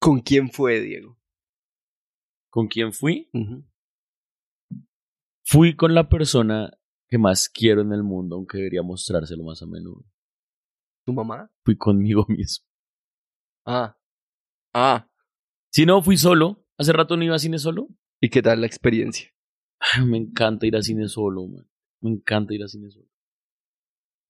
¿Con quién fue, Diego? ¿Con quién fui? Fui con la persona que más quiero en el mundo, aunque debería mostrárselo más a menudo. ¿Tu mamá? Fui conmigo mismo. Ah. Ah. Si no, fui solo. Hace rato no iba a cine solo. ¿Y qué tal la experiencia? me encanta ir a cine solo, man. Me encanta ir a cine solo.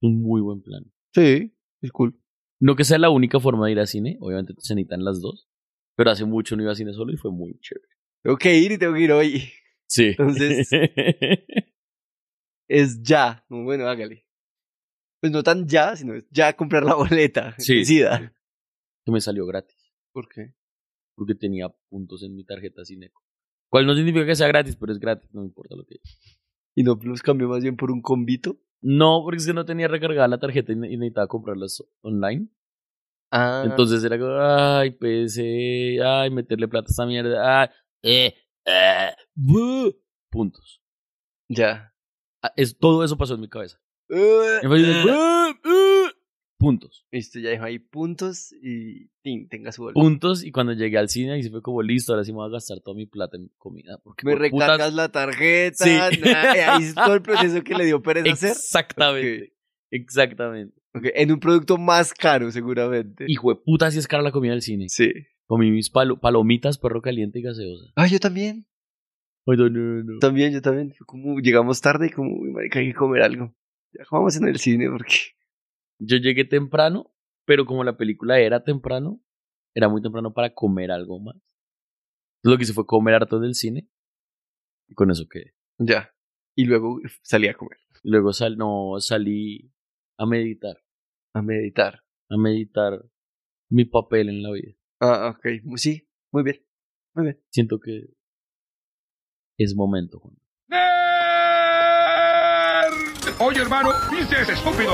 Un muy buen plan. Sí, es cool. No que sea la única forma de ir a cine, obviamente se necesitan las dos. Pero hace mucho no iba a cine solo y fue muy chévere. Tengo que ir y tengo que ir hoy. Sí. Entonces, es ya. Bueno, hágale. Pues no tan ya, sino ya comprar la boleta. Sí. Que me salió gratis. ¿Por qué? Porque tenía puntos en mi tarjeta Cineco. Cual no significa que sea gratis, pero es gratis, no me importa lo que es. ¿Y no los cambió más bien por un convito? No, porque es que no tenía recargada la tarjeta y necesitaba comprarlas online. Ah. Entonces era como, ay, PC, ay, meterle plata a esta mierda, ay, eh, eh, puntos. Ya. Ah, es, todo eso pasó en mi cabeza. Uh, uh. Uh", puntos. Listo, ya dijo ahí puntos y ting, tenga su Puntos y cuando llegué al cine y se fue como listo, ahora sí me voy a gastar toda mi plata en comida. Porque me recargas la tarjeta, sí. Eh, ahí todo el proceso que le dio Pérez hacer. Exactamente, exactamente en un producto más caro, seguramente. Hijo de puta, si es cara la comida del cine. Sí. Comí mis palomitas, perro caliente y gaseosa. Ah, yo también. Ay, no, no, no. También, yo también. Como llegamos tarde y como, marica, hay que comer algo. Ya vamos en el cine porque. Yo llegué temprano, pero como la película era temprano, era muy temprano para comer algo más. Entonces, lo que hice fue comer harto del cine y con eso quedé. Ya. Y luego salí a comer. luego sal, no, salí a meditar, a meditar, a meditar mi papel en la vida. Ah, ok, sí, muy bien, muy bien. Siento que es momento, Juan. Oye, hermano, dices estúpido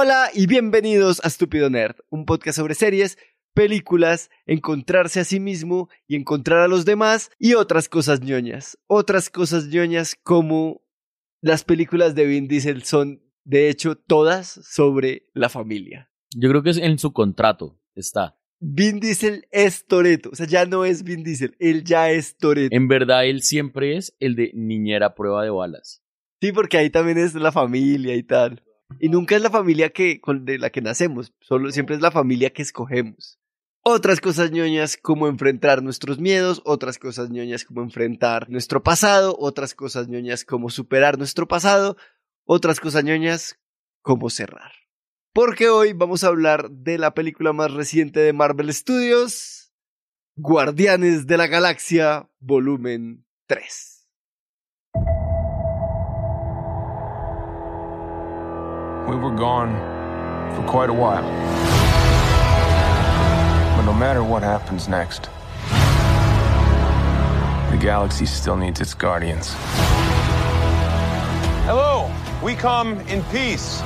Hola y bienvenidos a Estúpido Nerd, un podcast sobre series, películas, encontrarse a sí mismo y encontrar a los demás y otras cosas ñoñas. Otras cosas ñoñas como las películas de Vin Diesel son, de hecho, todas sobre la familia. Yo creo que es en su contrato está. Vin Diesel es Toreto, o sea, ya no es Vin Diesel, él ya es Toreto. En verdad, él siempre es el de niñera prueba de balas. Sí, porque ahí también es la familia y tal. Y nunca es la familia que, de la que nacemos, solo siempre es la familia que escogemos. Otras cosas ñoñas como enfrentar nuestros miedos, otras cosas ñoñas como enfrentar nuestro pasado, otras cosas ñoñas como superar nuestro pasado, otras cosas ñoñas como cerrar. Porque hoy vamos a hablar de la película más reciente de Marvel Studios, Guardianes de la Galaxia, volumen 3. We were gone for quite a while. But no matter what happens next, the galaxy still needs its guardians. Hello, we come in peace.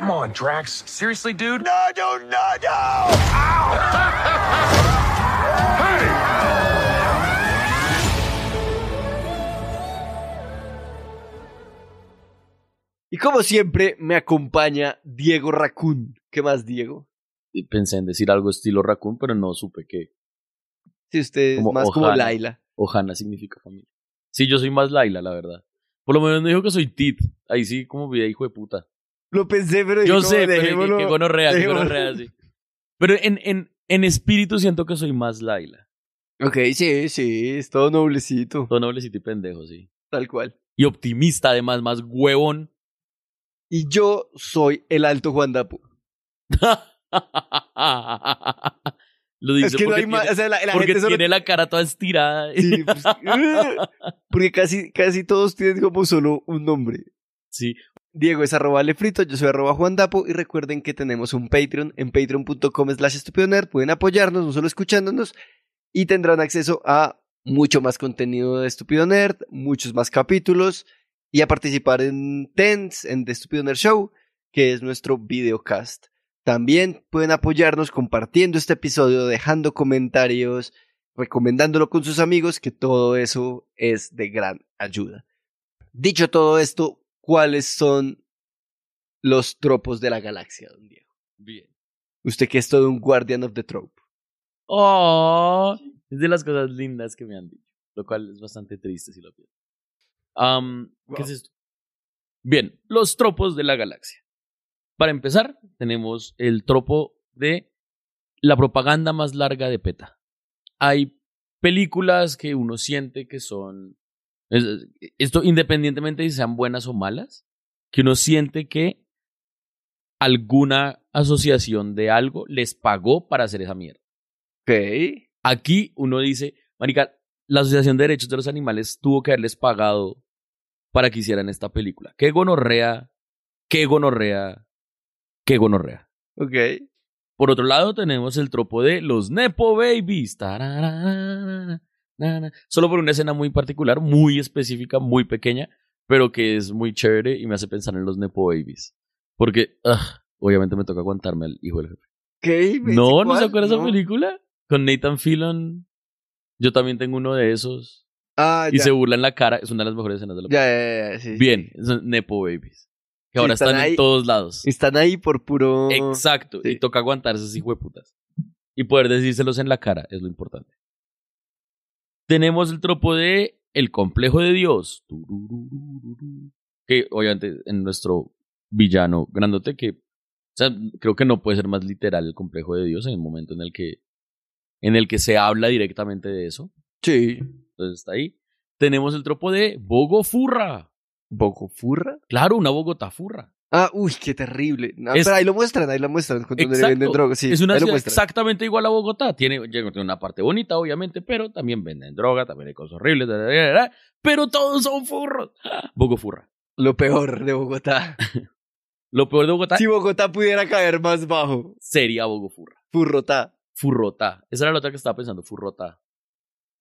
Come on, Drax. Seriously, dude? No, dude, no, no! Ow! Y como siempre, me acompaña Diego Raccoon. ¿Qué más, Diego? pensé en decir algo estilo Raccoon, pero no supe qué. Si usted es más como Laila. Ojana significa familia. Sí, yo soy más Laila, la verdad. Por lo menos me dijo que soy Tit. Ahí sí, como vi, hijo de puta. Lo pensé, pero yo sé, pero que, que real, que real, sí. Pero en, en, en espíritu siento que soy más Laila. Ok, sí, sí, es todo noblecito. Todo noblecito y pendejo, sí. Tal cual. Y optimista, además, más huevón y yo soy el alto Juan Dapo. Lo dice es que la, porque tiene la cara toda estirada. Pues, porque casi, casi todos tienen como solo un nombre. Sí. Diego es arroba lefrito, yo soy arroba Juan Dapo y recuerden que tenemos un Patreon en patreon.com slash estupidonerd. Pueden apoyarnos, no solo escuchándonos, y tendrán acceso a mucho más contenido de Estúpido Nerd, muchos más capítulos y a participar en TENS, en The Stupid Owner Show, que es nuestro videocast. También pueden apoyarnos compartiendo este episodio, dejando comentarios, recomendándolo con sus amigos, que todo eso es de gran ayuda. Dicho todo esto, ¿cuáles son los tropos de la galaxia, don Diego? Bien. Usted que es todo un guardian of the trope. Oh, es de las cosas lindas que me han dicho, lo cual es bastante triste si lo pienso. ¿Qué es esto? Bien, los tropos de la galaxia. Para empezar, tenemos el tropo de la propaganda más larga de PETA. Hay películas que uno siente que son, esto independientemente de si sean buenas o malas, que uno siente que alguna asociación de algo les pagó para hacer esa mierda. Aquí uno dice, marica, la Asociación de Derechos de los Animales tuvo que haberles pagado para que hicieran esta película. Qué gonorrea, qué gonorrea, qué gonorrea. Ok. Por otro lado, tenemos el tropo de los Nepo Babies. Solo por una escena muy particular, muy específica, muy pequeña, pero que es muy chévere y me hace pensar en los Nepo Babies. Porque, ugh, ah, obviamente, me toca aguantarme al hijo del jefe. ¿Qué? ¿No? ¿No se acuerda esa película? Con Nathan Fillon. Yo también tengo uno de esos. Ah, y se burla en la cara. Es una de las mejores escenas de la película. Ya, ya, Bien, son Nepo Babies. Que ahora están, en todos lados. Están ahí por puro. Exacto. Y toca aguantarse así putas. Y poder decírselos en la cara es lo importante. Tenemos el tropo de El complejo de Dios. Que obviamente en nuestro villano grandote que. creo que no puede ser más literal el complejo de Dios en el momento en el que en el que se habla directamente de eso. Sí. Entonces está ahí. Tenemos el tropo de Bogofurra. ¿Bogofurra? Claro, una Bogotá furra. Ah, uy, qué terrible. Ah, pero ahí lo muestran, ahí lo muestran. es exactamente igual a Bogotá. Tiene, una parte bonita, obviamente, pero también venden droga, también hay cosas horribles, pero todos son furros. Bogofurra. Lo peor de Bogotá. lo peor de Bogotá. Si Bogotá pudiera caer más bajo. Sería Bogofurra. Furrotá furrota, Esa era la otra que estaba pensando, furrota,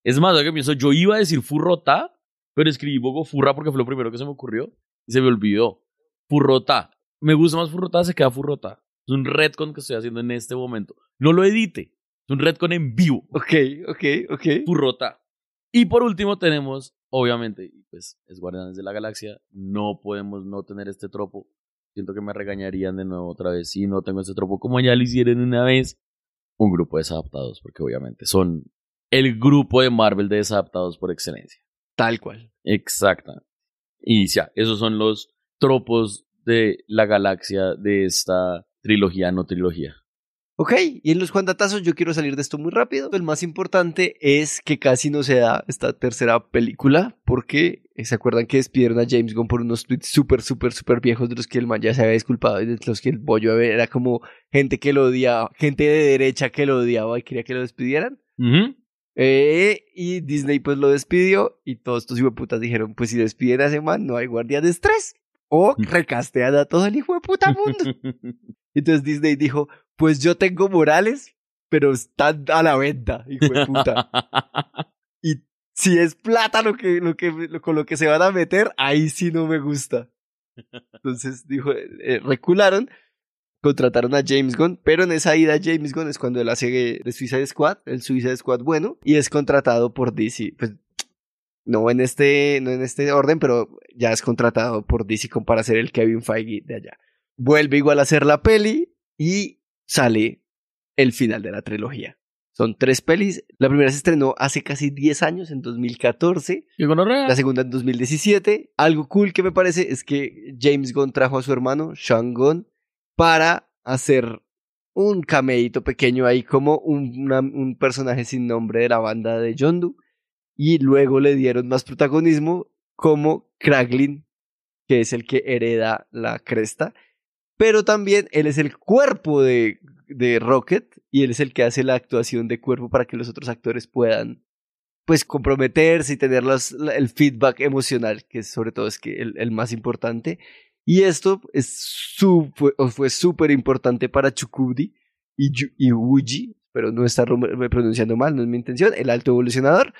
Es más, yo iba a decir furrota pero escribí furra porque fue lo primero que se me ocurrió y se me olvidó. furrota Me gusta más furrota, se queda furrota Es un retcon que estoy haciendo en este momento. No lo edite. Es un retcon en vivo. Ok, ok, ok. furrota, Y por último tenemos, obviamente, pues es Guardianes de la Galaxia. No podemos no tener este tropo. Siento que me regañarían de nuevo otra vez si no tengo este tropo como ya lo hicieron una vez un grupo de desadaptados, porque obviamente son el grupo de Marvel de desadaptados por excelencia. Tal cual. exacta Y ya, esos son los tropos de la galaxia de esta trilogía, no trilogía. Ok, y en los cuantatazos yo quiero salir de esto muy rápido. El más importante es que casi no se da esta tercera película porque eh, se acuerdan que despidieron a James Gunn por unos tweets súper, súper, súper viejos de los que el man ya se había disculpado y de los que el bollo era como gente que lo odiaba, gente de derecha que lo odiaba y quería que lo despidieran. Eh, y Disney pues lo despidió y todos estos putas dijeron, pues si despiden a ese man no hay guardia de estrés o mm. recastean a todo el hijo de puta mundo. Entonces Disney dijo, pues yo tengo Morales, pero están a la venta, hijo de puta. y si es plata lo que, lo que, con lo que se van a meter, ahí sí no me gusta. Entonces, dijo, eh, eh, recularon, contrataron a James Gunn, pero en esa ida James Gunn es cuando él hace eh, de Suicide Squad, el Suicide Squad bueno, y es contratado por DC. Pues, no en este, no en este orden, pero ya es contratado por DC para hacer el Kevin Feige de allá. Vuelve igual a hacer la peli y sale el final de la trilogía. Son tres pelis. La primera se estrenó hace casi 10 años, en 2014. la segunda en 2017. Algo cool que me parece es que James Gunn trajo a su hermano, Sean Gunn, para hacer un cameíto pequeño ahí como un, un personaje sin nombre de la banda de Yondu. Y luego le dieron más protagonismo como Kraglin, que es el que hereda la cresta pero también él es el cuerpo de, de Rocket y él es el que hace la actuación de cuerpo para que los otros actores puedan pues comprometerse y tener el feedback emocional, que sobre todo es que el, más importante. Y esto es fue súper importante para Chukudi y, y Uji, pero no está pronunciando mal, no es mi intención, el alto evolucionador,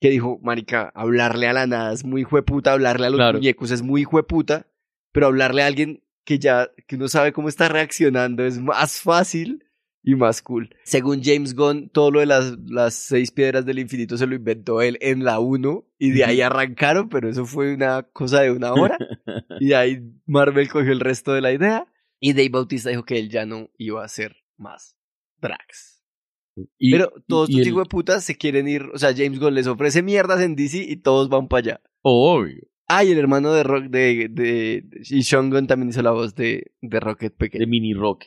que dijo, marica, hablarle a la nada es muy hueputa, hablarle a los muñecos es muy hueputa, pero hablarle a alguien que ya que uno sabe cómo está reaccionando es más fácil y más cool. Según James Gunn, todo lo de las, las seis piedras del infinito se lo inventó él en la 1 y de ahí arrancaron, pero eso fue una cosa de una hora. Y ahí Marvel cogió el resto de la idea y Dave Bautista dijo que él ya no iba a hacer más tracks pero todos estos hijos de putas se quieren ir, o sea, James Gunn les ofrece mierdas en DC y todos van para allá. Obvio. Ah, el hermano de Rock de, de, y también hizo la voz de, de Rocket pequeño. De Mini Rock.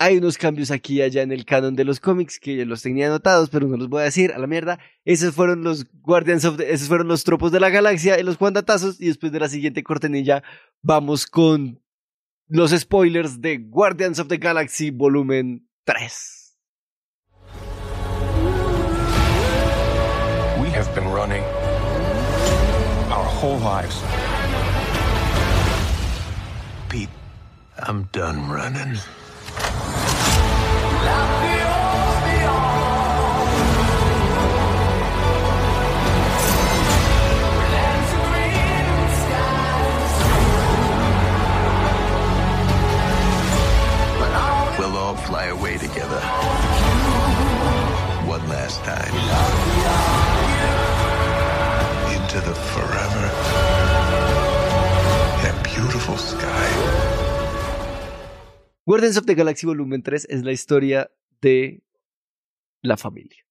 Hay unos cambios aquí y allá en el canon de los cómics que los tenía anotados, pero no los voy a decir, a la mierda. Esos fueron los Guardians of the, esos fueron los tropos de la galaxia y los cuandatazos. Y después de la siguiente cortenilla, vamos con los spoilers de Guardians of the Galaxy volumen 3. We have been whole lives. Pete, I'm done running. We'll all fly away together. One last time. into the forever beautiful sky. Guardians of the Galaxy Volumen 3 es la historia de la familia.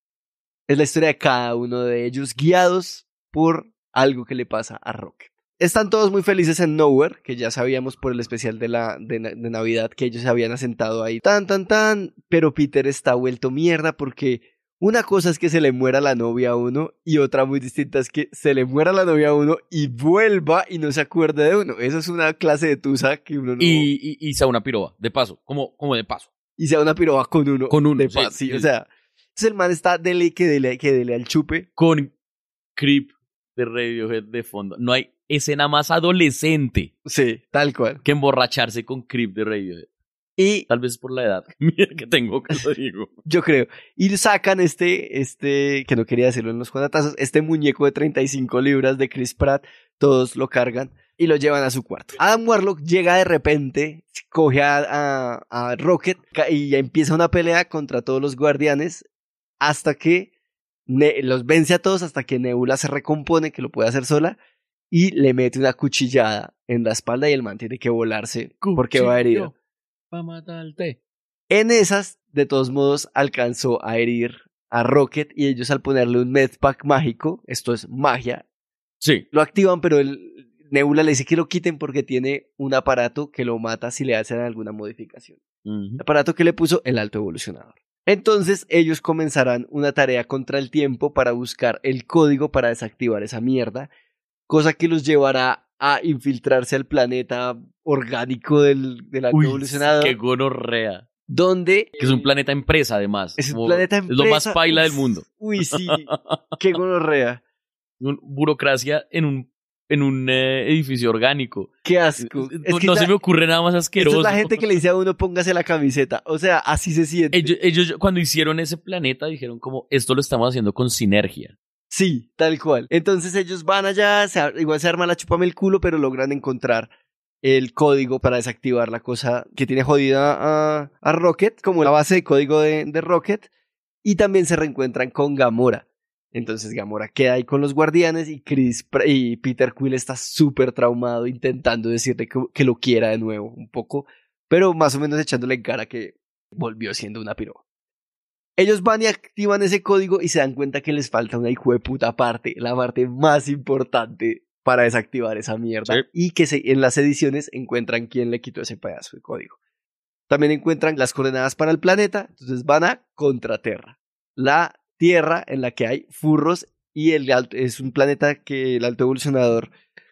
Es la historia de cada uno de ellos guiados por algo que le pasa a Rocket. Están todos muy felices en Nowhere, que ya sabíamos por el especial de, la, de, de Navidad que ellos se habían asentado ahí. Tan, tan, tan. Pero Peter está vuelto mierda porque una cosa es que se le muera la novia a uno y otra muy distinta es que se le muera la novia a uno y vuelva y no se acuerde de uno. Esa es una clase de tusa que uno no... Y, y, sea una piroba, de paso, como, como de paso. Y sea una piroba con uno. Con uno, de paso, sí, O sea, entonces el man está dele que dele que dele al chupe. Con Creep de Radiohead de fondo. No hay escena más adolescente. Sí, tal cual. Que emborracharse con Creep de Radiohead. Y, Tal vez por la edad que tengo, que lo digo. Yo creo. Y sacan este, este, que no quería decirlo en los cuadratazos, este muñeco de 35 libras de Chris Pratt, todos lo cargan y lo llevan a su cuarto. Adam Warlock llega de repente, coge a, Rocket y empieza una pelea contra todos los guardianes hasta que los vence a todos, hasta que Nebula se recompone, que lo puede hacer sola, y le mete una cuchillada en la espalda y el man tiene que volarse porque va herido para matarte. En esas, de todos modos, alcanzó a herir a Rocket y ellos al ponerle un medpack mágico, esto es magia, sí. lo activan, pero el Nebula le dice que lo quiten porque tiene un aparato que lo mata si le hacen alguna modificación. El aparato que le puso el alto evolucionador. Entonces ellos comenzarán una tarea contra el tiempo para buscar el código para desactivar esa mierda, cosa que los llevará a infiltrarse al planeta orgánico del, del Uy, evolucionado. ¡Qué gonorrea! ¿Dónde? Que es un planeta empresa, además. Es un planeta empresa. lo más paila del mundo. Uy, sí. ¡Qué gonorrea! burocracia en un en un eh, edificio orgánico. Qué asco. no, se me ocurre nada más asqueroso. es la gente que le dice a uno póngase la camiseta. O sea, así se siente. ellos, cuando hicieron ese planeta dijeron como esto lo estamos haciendo con sinergia. Sí, tal cual. Entonces ellos van allá, igual se arma la chupame el culo, pero logran encontrar el código para desactivar la cosa que tiene jodida a, Rocket, como la base de código de, Rocket. Y también se reencuentran con Gamora. Entonces Gamora queda ahí con los guardianes y, Chris, y Peter Quill está súper traumado intentando decirle que, lo quiera de nuevo un poco, pero más o menos echándole en cara que volvió siendo una piro. Ellos van y activan ese código y se dan cuenta que les falta una hijo de puta parte, la parte más importante para desactivar esa mierda. Y que en las ediciones encuentran quién le quitó ese pedazo de código. También encuentran las coordenadas para el planeta, entonces van a Contraterra, la Tierra en la que hay furros y el es un planeta que el alto evolucionador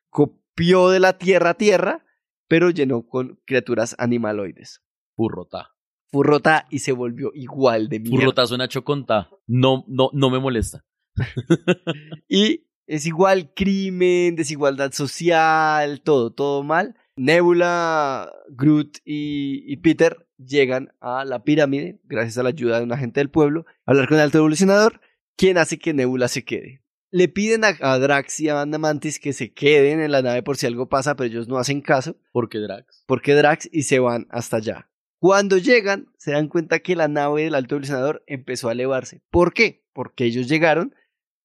copió de la Tierra a Tierra, pero llenó con criaturas animaloides. Furrota furrota y se volvió igual de mierda. Furrota suena choconta. No, no, no me molesta. y es igual crimen, desigualdad social, todo, todo mal. Nebula, Groot y, Peter llegan a la pirámide gracias a la ayuda de un agente del pueblo, a hablar con el alto evolucionador, quien hace que Nebula se quede. Le piden a, Drax y a Bandamantis que se queden en la nave por si algo pasa, pero ellos no hacen caso. ¿Por qué Drax? Porque Drax y se van hasta allá. Cuando llegan, se dan cuenta que la nave del alto evolucionador empezó a elevarse. ¿Por qué? Porque ellos llegaron,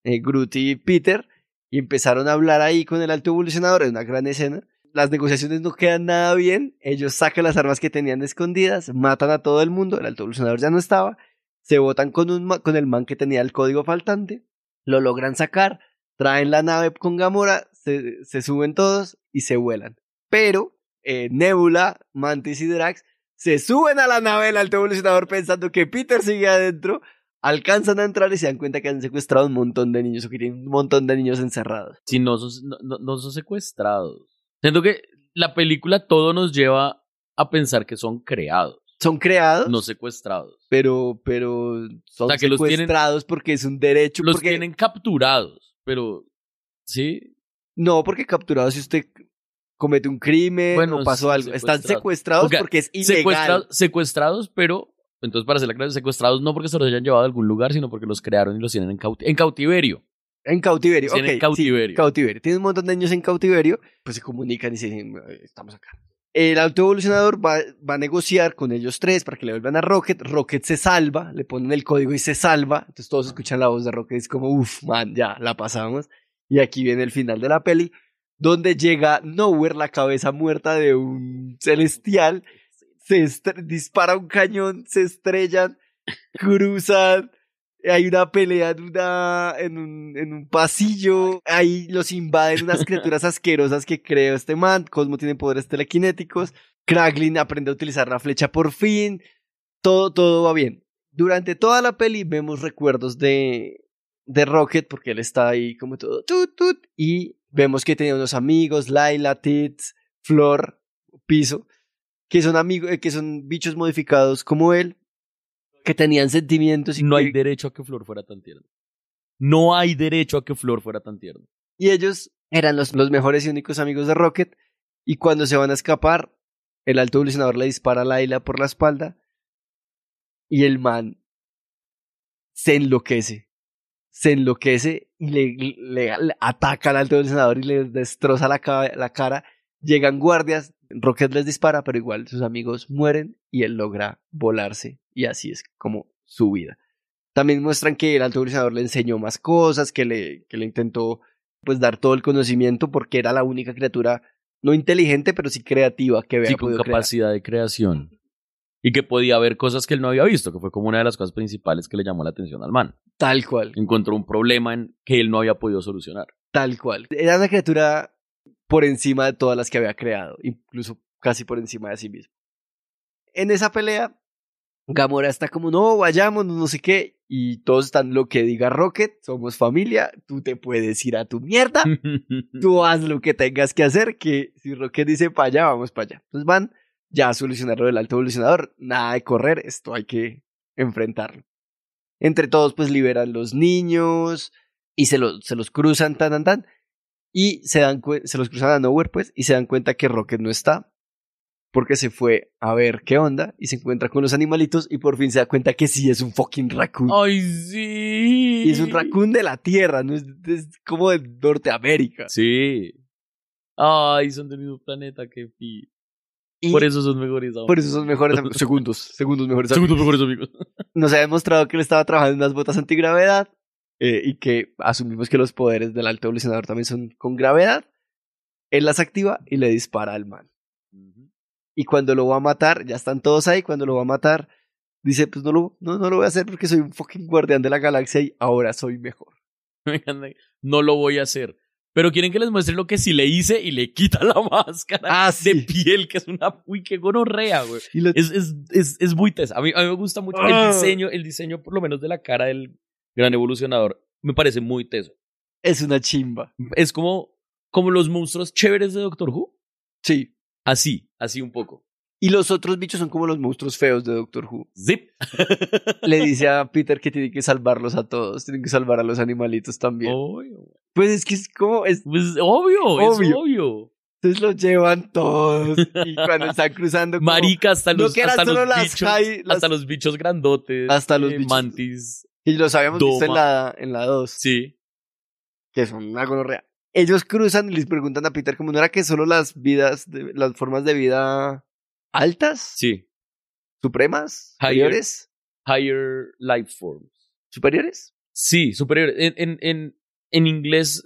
eh, Groot y Peter, y empezaron a hablar ahí con el alto evolucionador. Es una gran escena. Las negociaciones no quedan nada bien. Ellos sacan las armas que tenían escondidas, matan a todo el mundo. El alto evolucionador ya no estaba. Se botan con, un con el man que tenía el código faltante. Lo logran sacar. Traen la nave con Gamora. Se, suben todos y se vuelan. Pero eh, Nebula, Mantis y Drax se suben a la nave del alto evolucionador pensando que Peter sigue adentro, alcanzan a entrar y se dan cuenta que han secuestrado un montón de niños o que tienen un montón de niños encerrados. Si no son, no, son secuestrados. Siento que la película todo nos lleva a pensar que son creados. Son creados. No secuestrados. Pero, pero son que secuestrados los porque es un derecho. Los tienen capturados, pero. ¿Sí? No, porque capturados, si usted comete un crimen o pasó algo. Están secuestrados porque es ilegal. secuestrados, pero entonces para hacer la clase, secuestrados no porque se los hayan llevado a algún lugar, sino porque los crearon y los tienen en, caut en cautiverio. En cautiverio, En cautiverio. Tienen cautiverio. Tiene un montón de niños en cautiverio, pues se comunican y se dicen, estamos acá. El autoevolucionador va, va a negociar con ellos tres para que le vuelvan a Rocket. Rocket se salva, le ponen el código y se salva. Entonces todos escuchan la voz de Rocket y es como, uff, man, ya la pasamos. Y aquí viene el final de la peli donde llega Nowhere, la cabeza muerta de un celestial, se dispara un cañón, se estrellan, cruzan, hay una pelea en, en, un, en un pasillo, ahí los invaden unas criaturas asquerosas que creó este man, Cosmo tiene poderes telequinéticos, Kraglin aprende a utilizar la flecha por fin, todo, todo va bien. Durante toda la peli vemos recuerdos de, de Rocket, porque él está ahí como todo tut, tut, y Vemos que tenía unos amigos, Laila, Tits, Flor, Piso, que son amigos, eh, que son bichos modificados como él, que tenían sentimientos y no hay derecho a que Flor fuera tan tierna. No hay derecho a que Flor fuera tan tierna. Y ellos eran los, los mejores y únicos amigos de Rocket. Y cuando se van a escapar, el alto evolucionador le dispara a Laila por la espalda. Y el man se enloquece se enloquece y le, ataca al alto del senador y le destroza la, cara. Llegan guardias, Rocket les dispara, pero igual sus amigos mueren y él logra volarse. Y así es como su vida. También muestran que el alto le enseñó más cosas, que le, que le intentó pues dar todo el conocimiento porque era la única criatura no inteligente, pero sí creativa que había sí, capacidad de creación y que podía ver cosas que él no había visto, que fue como una de las cosas principales que le llamó la atención al man. Tal cual. Encontró un problema en que él no había podido solucionar. Tal cual. Era una criatura por encima de todas las que había creado, incluso casi por encima de sí mismo. En esa pelea, Gamora está como, no, vayamos, no sé qué, y todos están lo que diga Rocket, somos familia, tú te puedes ir a tu mierda, tú haz lo que tengas que hacer, que si Rocket dice para allá, vamos para allá. Entonces van ya solucionaron el alto evolucionador, nada de correr, esto hay que enfrentarlo. Entre todos, pues liberan los niños y se, se los cruzan, tan, tan, tan. Y se, dan se los cruzan a Nowhere, pues, y se dan cuenta que Rocket no está, porque se fue a ver qué onda y se encuentra con los animalitos y por fin se da cuenta que sí es un fucking raccoon. ¡Ay, sí! Y es un raccoon de la tierra, no es, como de Norteamérica. Sí. ¡Ay, son del mismo planeta, que por eso son mejores amigos. Por eso son mejores amigos. Segundos, segundos mejores amigos. Segundos mejores amigos. Nos ha demostrado que él estaba trabajando en unas botas antigravedad eh, y que asumimos que los poderes del alto evolucionador también son con gravedad. Él las activa y le dispara al mal. Y cuando lo va a matar, ya están todos ahí, cuando lo va a matar, dice, pues no lo, no lo voy a hacer porque soy un fucking guardián de la galaxia y ahora soy mejor. no lo voy a hacer pero quieren que les muestre lo que sí le hice y le quita la máscara ah, de piel, que es una, uy, que gonorrea, güey. Es, es, muy tesa. A mí, me gusta mucho el ah. diseño, el diseño por lo menos de la cara del gran evolucionador. Me parece muy teso. Es una chimba. Es como, como los monstruos chéveres de Doctor Who. Sí. Así, así un poco. Y los otros bichos son como los monstruos feos de Doctor Who. Zip. Le dice a Peter que tiene que salvarlos a todos, Tiene que salvar a los animalitos también. Pues es que es como... Es pues obvio, obvio, es obvio. Entonces los llevan todos y cuando están cruzando... Como, Marica, hasta los, hasta los bichos, hasta los bichos grandotes. Hasta los eh, bichos. Mantis. Y los habíamos visto en la, en la 2. Sí. Que son una gonorrea. Ellos cruzan y les preguntan a Peter como no era que solo las vidas, las formas de vida altas. Sí. ¿Supremas? ¿Superiores? Higher, life forms. ¿Superiores? Sí, superiores. En, inglés,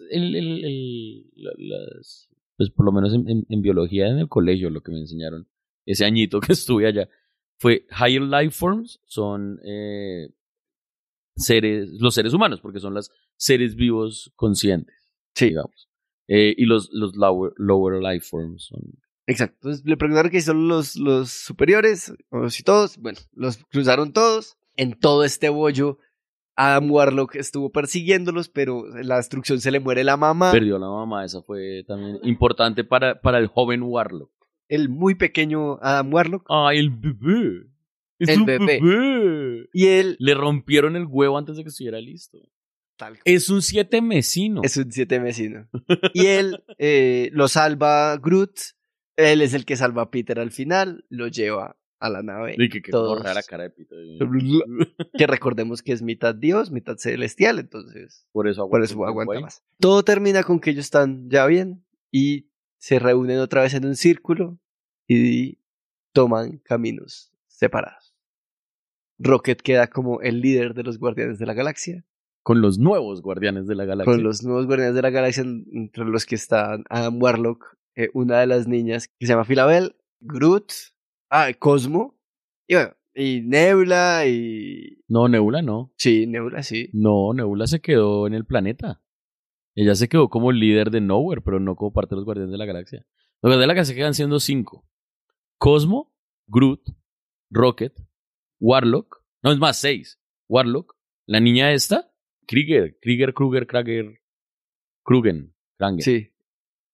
las, pues por lo menos en, biología en el colegio, lo que me enseñaron, ese añito que estuve allá, fue higher life forms, son eh, seres, los seres humanos, porque son los seres vivos conscientes. Sí. vamos. Eh, y los, los lower, lower life forms son Exacto. Entonces le preguntaron que si los, los superiores, o si todos, bueno, los cruzaron todos. En todo este bollo, Adam Warlock estuvo persiguiéndolos, pero la destrucción se le muere la mamá. Perdió la mamá, esa fue también importante para, para el joven Warlock. El muy pequeño Adam Warlock. Ah, el bebé. Es un bebé. Y él. Le rompieron el huevo antes de que estuviera listo. Tal. Es un siete mesino. Es un siete mesino. y él eh, lo salva Groot él es el que salva a Peter al final, lo lleva a la nave. Y que, cara de Peter. que recordemos que es mitad Dios, mitad celestial, entonces. Por eso aguanta, más. Todo termina con que ellos están ya bien y se reúnen otra vez en un círculo y toman caminos separados. Rocket queda como el líder de los Guardianes de la Galaxia. Con los nuevos Guardianes de la Galaxia. Con los nuevos Guardianes de la Galaxia, entre los que están Adam Warlock, eh, una de las niñas que se llama Filabel, Groot, ah, Cosmo, y bueno, y Nebula y... No, Nebula no. Sí, Nebula sí. No, Nebula se quedó en el planeta. Ella se quedó como líder de Nowhere, pero no como parte de los Guardianes de la Galaxia. Los Guardianes de la Galaxia quedan siendo cinco. Cosmo, Groot, Rocket, Warlock, no es más, seis. Warlock, la niña esta, Krieger, Krieger, Kruger, Krager, Krugen, Kranger. Sí.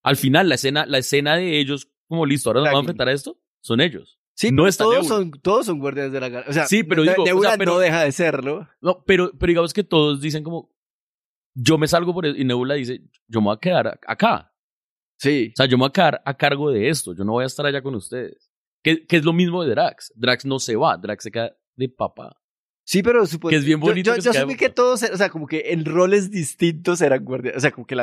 Al final, la escena, la escena de ellos, como listo, ahora nos vamos a enfrentar a esto, son ellos. Sí, no todos son, todos son guardias de la cara. sí, pero digo, pero, no deja de serlo. No, pero, pero digamos que todos dicen como, yo me salgo por eso. Y Nebula dice, yo me voy a quedar acá. Sí. O sea, yo me voy a quedar a cargo de esto. Yo no voy a estar allá con ustedes. Que, que es lo mismo de Drax. Drax no se va. Drax se queda de papá. Sí, pero supongo que es bien bonito. Yo, que que todos, er, o sea, como que en roles distintos eran guardián, o sea, como que la,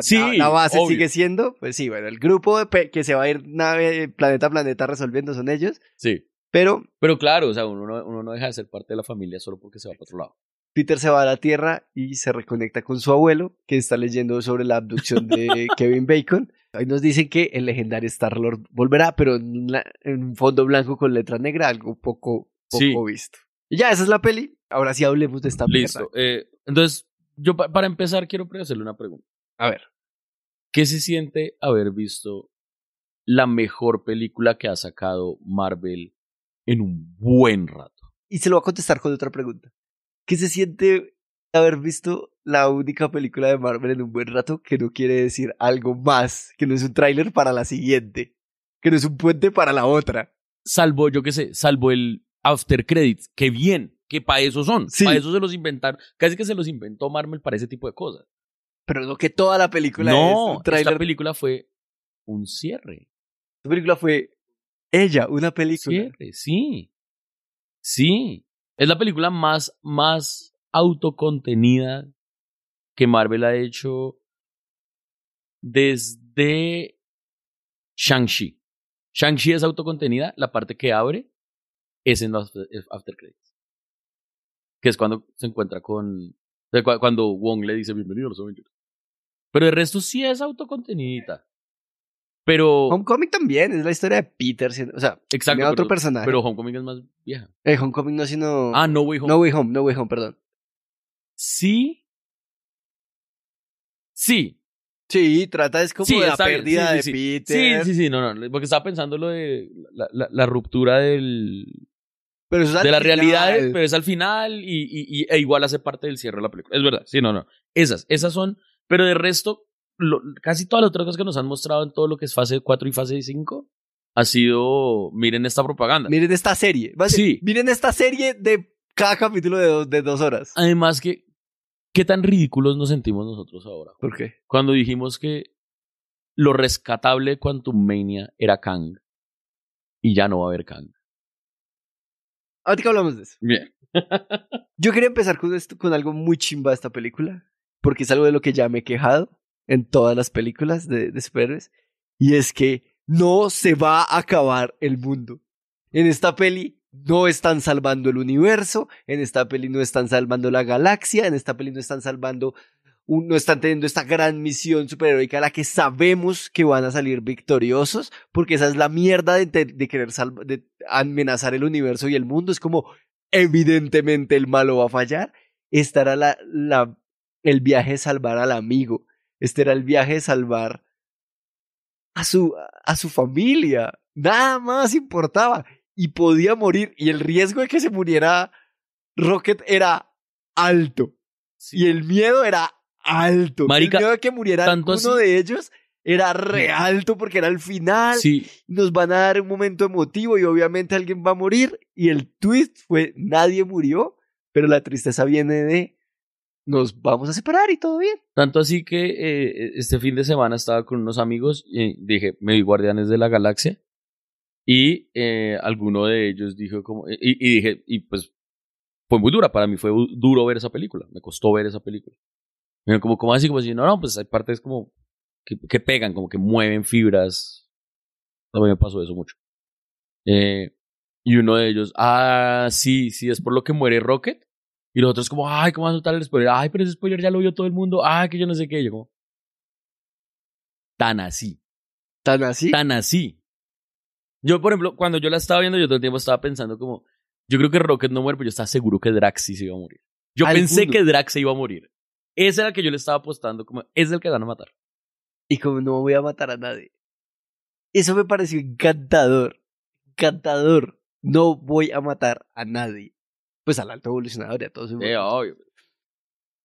base sigue siendo, pues sí, bueno, el grupo que se va a ir nave, planeta a planeta resolviendo son ellos. Sí. Pero, pero claro, o sea, uno no, uno no deja de ser parte de la familia solo porque se va para otro lado. Peter se va a la Tierra y se reconecta con su abuelo, que está leyendo sobre la abducción de Kevin Bacon. Ahí nos dicen que el legendario Star-Lord volverá, pero en, un fondo blanco con letra negra, algo poco, poco visto. Y ya, esa es la peli. Ahora sí hablemos de esta Listo. Eh, entonces, yo para empezar quiero hacerle una pregunta. A ver. ¿Qué se siente haber visto la mejor película que ha sacado Marvel en un buen rato? Y se lo va a contestar con otra pregunta. ¿Qué se siente haber visto la única película de Marvel en un buen rato que no quiere decir algo más, que no es un tráiler para la siguiente, que no es un puente para la otra? Salvo, yo qué sé, salvo el after credits. Qué bien, que para eso son. Para eso se los inventaron. Casi que se los inventó Marvel para ese tipo de cosas. Pero lo que toda la película no, es esta película fue un cierre. Esta película fue ella, una película. Cierre, sí. Sí. Es la película más, más autocontenida que Marvel ha hecho desde Shang-Chi. Shang-Chi es autocontenida, la parte que abre, es en los after credits. Que es cuando se encuentra con. Cuando Wong le dice bienvenido a los Avengers. Pero el resto sí es autocontenidita. Pero. Homecoming también, es la historia de Peter. O sea, Exacto, pero, otro personaje. Pero Homecoming es más vieja. Eh, Homecoming no, sino. Ah, No Way Home. No Way Home, No Way Home, perdón. Sí. Sí. Sí, trata es como de la pérdida de Peter. Sí, sí, sí, no, no. Porque estaba pensando lo de la ruptura del, de la final. pero es al final y, y, e igual hace parte del cierre de la película. Es verdad, sí, no, no. Esas, esas son, pero de resto, casi todas las otras cosas que nos han mostrado en todo lo que es fase 4 y fase 5 ha sido, miren esta propaganda. Miren esta serie. sí. Miren esta serie de cada capítulo de dos, de dos horas. Además que, ¿qué tan ridículos nos sentimos nosotros ahora? ¿Por qué? Cuando dijimos que lo rescatable de Quantum Mania era Kang y ya no va a haber Kang. Ahorita hablamos de eso. Bien. Yo quería empezar con, esto, con algo muy chimba de esta película, porque es algo de lo que ya me he quejado en todas las películas de, de superhéroes, y es que no se va a acabar el mundo. En esta peli no están salvando el universo, en esta peli no están salvando la galaxia, en esta peli no están salvando no están teniendo esta gran misión superheroica la que sabemos que van a salir victoriosos, porque esa es la mierda de, querer amenazar el universo y el mundo. Es como, evidentemente el malo va a fallar. estará era la, el viaje de salvar al amigo. Este era el viaje de salvar a su, a su familia. Nada más importaba. Y podía morir. Y el riesgo de que se muriera Rocket era alto. Y el miedo era alto. el de que muriera tanto alguno de ellos era re alto porque era el final. Sí. Nos van a dar un momento emotivo y obviamente alguien va a morir. Y el twist fue: nadie murió, pero la tristeza viene de nos vamos a separar y todo bien. Tanto así que eh, este fin de semana estaba con unos amigos y dije, me vi Guardianes de la Galaxia y eh, alguno de ellos dijo como, y, y, dije, y pues fue muy dura, para mí fue duro ver esa película, me costó ver esa película. Como, así, como si, no, no, pues hay partes como que, pegan, como que mueven fibras. También me pasó eso mucho. Eh, y uno de ellos, ah, sí, sí, es por lo que muere Rocket. Y los otros como, ay, ¿cómo va a soltar el spoiler? Ay, pero ese spoiler ya lo vio todo el mundo. Ay, ah, que yo no sé qué. yo como, tan así. ¿Tan así? Tan así. Yo, por ejemplo, cuando yo la estaba viendo, yo todo el tiempo estaba pensando como, yo creo que Rocket no muere, pero yo estaba seguro que Drax sí se iba a morir. Yo pensé que Drax se iba a morir. Esa era el que yo le estaba apostando, como, es el que van a matar. Y como no voy a matar a nadie. Eso me pareció encantador. Encantador. No voy a matar a nadie. Pues al alto evolucionador y a todos. Sí, obvio.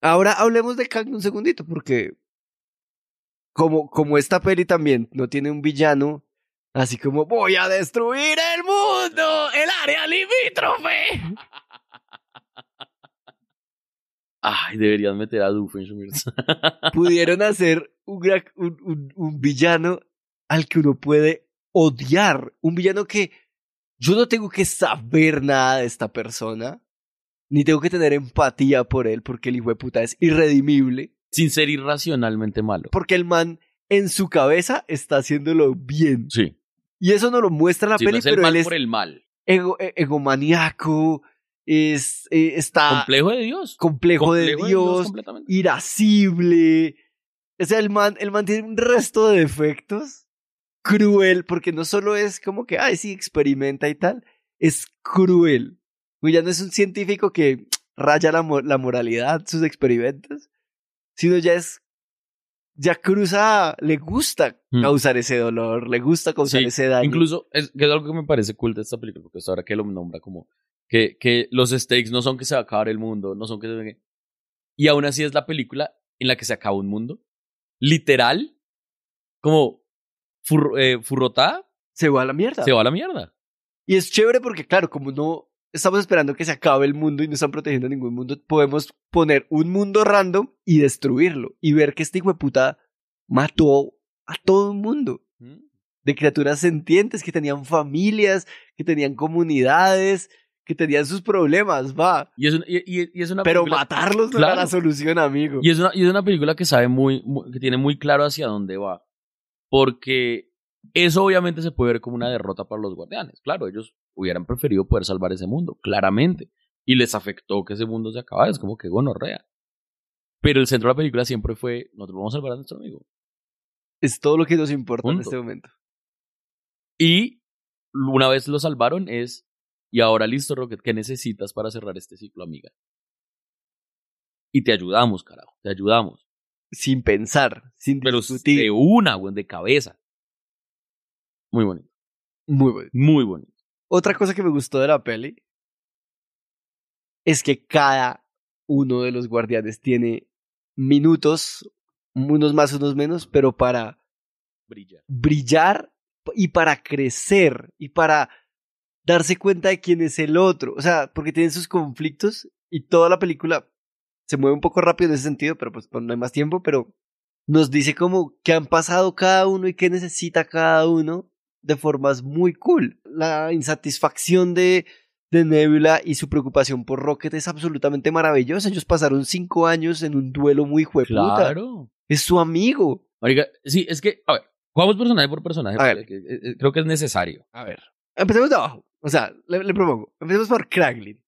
Ahora hablemos de Kang un segundito, porque como, como esta peli también no tiene un villano, así como voy a destruir el mundo, el área limítrofe. Ay, deberían meter a Doofenshmirtz. Pudieron hacer un, un, un, villano al que uno puede odiar. Un villano que yo no tengo que saber nada de esta persona. Ni tengo que tener empatía por él porque el hijo de puta es irredimible. Sin ser irracionalmente malo. Porque el man en su cabeza está haciéndolo bien. Sí. Y eso no lo muestra la sí, peli, no es el pero mal por el mal. Ego, e-, egomaníaco, es, eh, está... Complejo de Dios. Complejo, de Dios, irascible. O sea, el man, el man tiene un resto de defectos. Cruel, porque no solo es como que, ay, sí, experimenta y tal. Es cruel. Ya no es un científico que raya la, la moralidad, sus experimentos, sino ya es ya cruza, le gusta mm. causar ese dolor, le gusta causar ese daño. Incluso, es, que algo que me parece cool de esta película, porque ahora que lo nombra como que, los stakes no son que se va a acabar el mundo, no son que se... Y aún así es la película en la que se acaba un mundo. Literal, como fur, eh, Se va a la mierda. Se va a la mierda. Y es chévere porque, claro, como no estamos esperando que se acabe el mundo y no están protegiendo ningún mundo, podemos poner un mundo random y destruirlo. Y ver que este hijo puta mató a todo el mundo. Mm. De criaturas sentientes que tenían familias, que tenían comunidades, que tenían sus problemas, va. Pero matarlos no era la solución, amigo. Y es una, una película que sabe muy, que tiene muy claro hacia dónde va. Porque eso obviamente se puede ver como una derrota para los guardianes. Claro, ellos hubieran preferido poder salvar ese mundo, claramente. Y les afectó que ese mundo se acabara. Es como que gonorrea. Pero el centro de la película siempre fue, nosotros vamos a salvar a nuestro amigo. Es todo lo que nos importa en este momento. Y una vez lo salvaron es y ahora listo, Rocket, ¿qué necesitas para cerrar este ciclo, amiga? Y te ayudamos, carajo, te ayudamos. Sin pensar, sin Pero De una, güey, de cabeza. Muy bonito. Muy bonito. Muy bonito. Otra cosa que me gustó de la peli es que cada uno de los guardianes tiene minutos, unos más, unos menos, pero para brillar. brillar y para crecer y para darse cuenta de quién es el otro. O sea, porque tienen sus conflictos y toda la película se mueve un poco rápido en ese sentido, pero pues no hay más tiempo, pero nos dice como qué han pasado cada uno y qué necesita cada uno de formas muy cool. La insatisfacción de, Nebula y su preocupación por Rocket es absolutamente maravillosa. Ellos pasaron cinco años en un duelo muy jueputa. Claro. Es su amigo. sí, es que, a ver, jugamos personaje por personaje. Eh, eh, creo que es necesario. A ver. Empecemos de abajo. O sea, le, propongo, empecemos por Kraglin.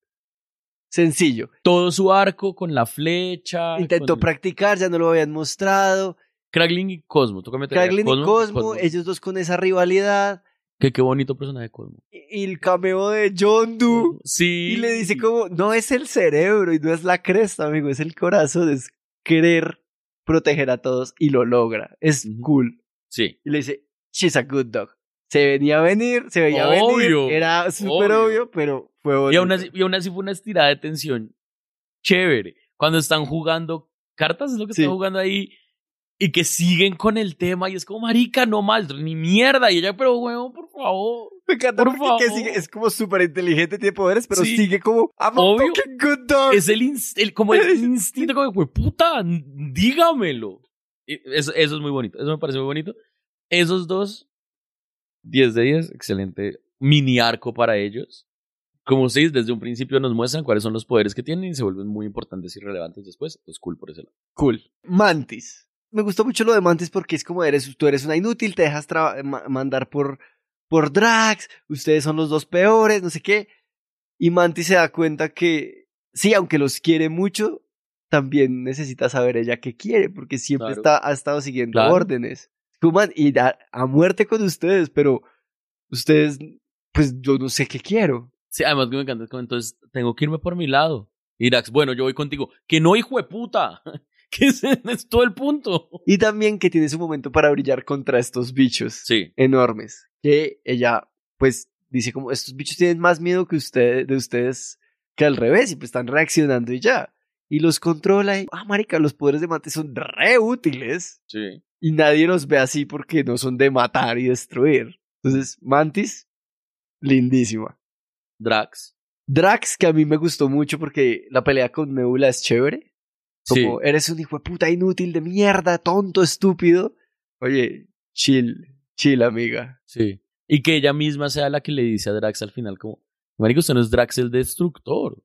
Sencillo. Todo su arco con la flecha. Intentó practicar, ya no lo habían mostrado. Kraglin y Cosmo, tú Kraglin y Cosmo, ellos dos con esa rivalidad. Que qué bonito personaje Cosmo. Y, el cameo de John Doe. Sí. Y le dice como, no es el cerebro y no es la cresta, amigo, es el corazón, de querer proteger a todos y lo logra. Es cool. Sí. Y le dice, she's a good dog se venía a venir, se veía a venir, era súper obvio. pero fue bonito. Y aún, así, y fue una estirada de tensión chévere. Cuando están jugando cartas, es lo que están jugando ahí, y que siguen con el tema, y es como, marica, no mal, ni mierda, y ella, pero huevón, por favor. Me encanta porque sigue, es como súper inteligente, tiene poderes, pero sigue como, I'm obvio, good dog. Es el, como instinto, como, pues, puta, dígamelo. eso es muy bonito, eso me parece muy bonito. Esos dos 10 de 10, excelente mini arco para ellos. Como seis desde un principio nos muestran cuáles son los poderes que tienen y se vuelven muy importantes y relevantes después. Pues cool por ese lado. Cool. Mantis. Me gustó mucho lo de Mantis porque es como eres, tú eres una inútil, te dejas mandar por, por Drax, ustedes son los dos peores, no sé qué. Y Mantis se da cuenta que, sí, aunque los quiere mucho, también necesita saber ella qué quiere, porque siempre está, ha estado siguiendo órdenes y a, muerte con ustedes, pero ustedes, pues yo no sé qué quiero. Sí, además que me encanta, entonces tengo que irme por mi lado. Dax, bueno, yo voy contigo. Que no, hijo de puta. Que ese es todo el punto. Y también que tiene su momento para brillar contra estos bichos enormes. Que ella, pues, dice como, estos bichos tienen más miedo que ustedes, de ustedes que al revés, y pues están reaccionando y ya. Y los controla y, ah, marica, los poderes de Mate son re útiles. Sí y nadie nos ve así porque no son de matar y destruir. Entonces, Mantis, lindísima. Drax. Drax, que a mí me gustó mucho porque la pelea con Nebula es chévere. Como, eres un hijo de puta inútil de mierda, tonto, estúpido. Oye, chill, chill, amiga. Sí. Y que ella misma sea la que le dice a Drax al final, como, Marico, usted no es Drax el destructor.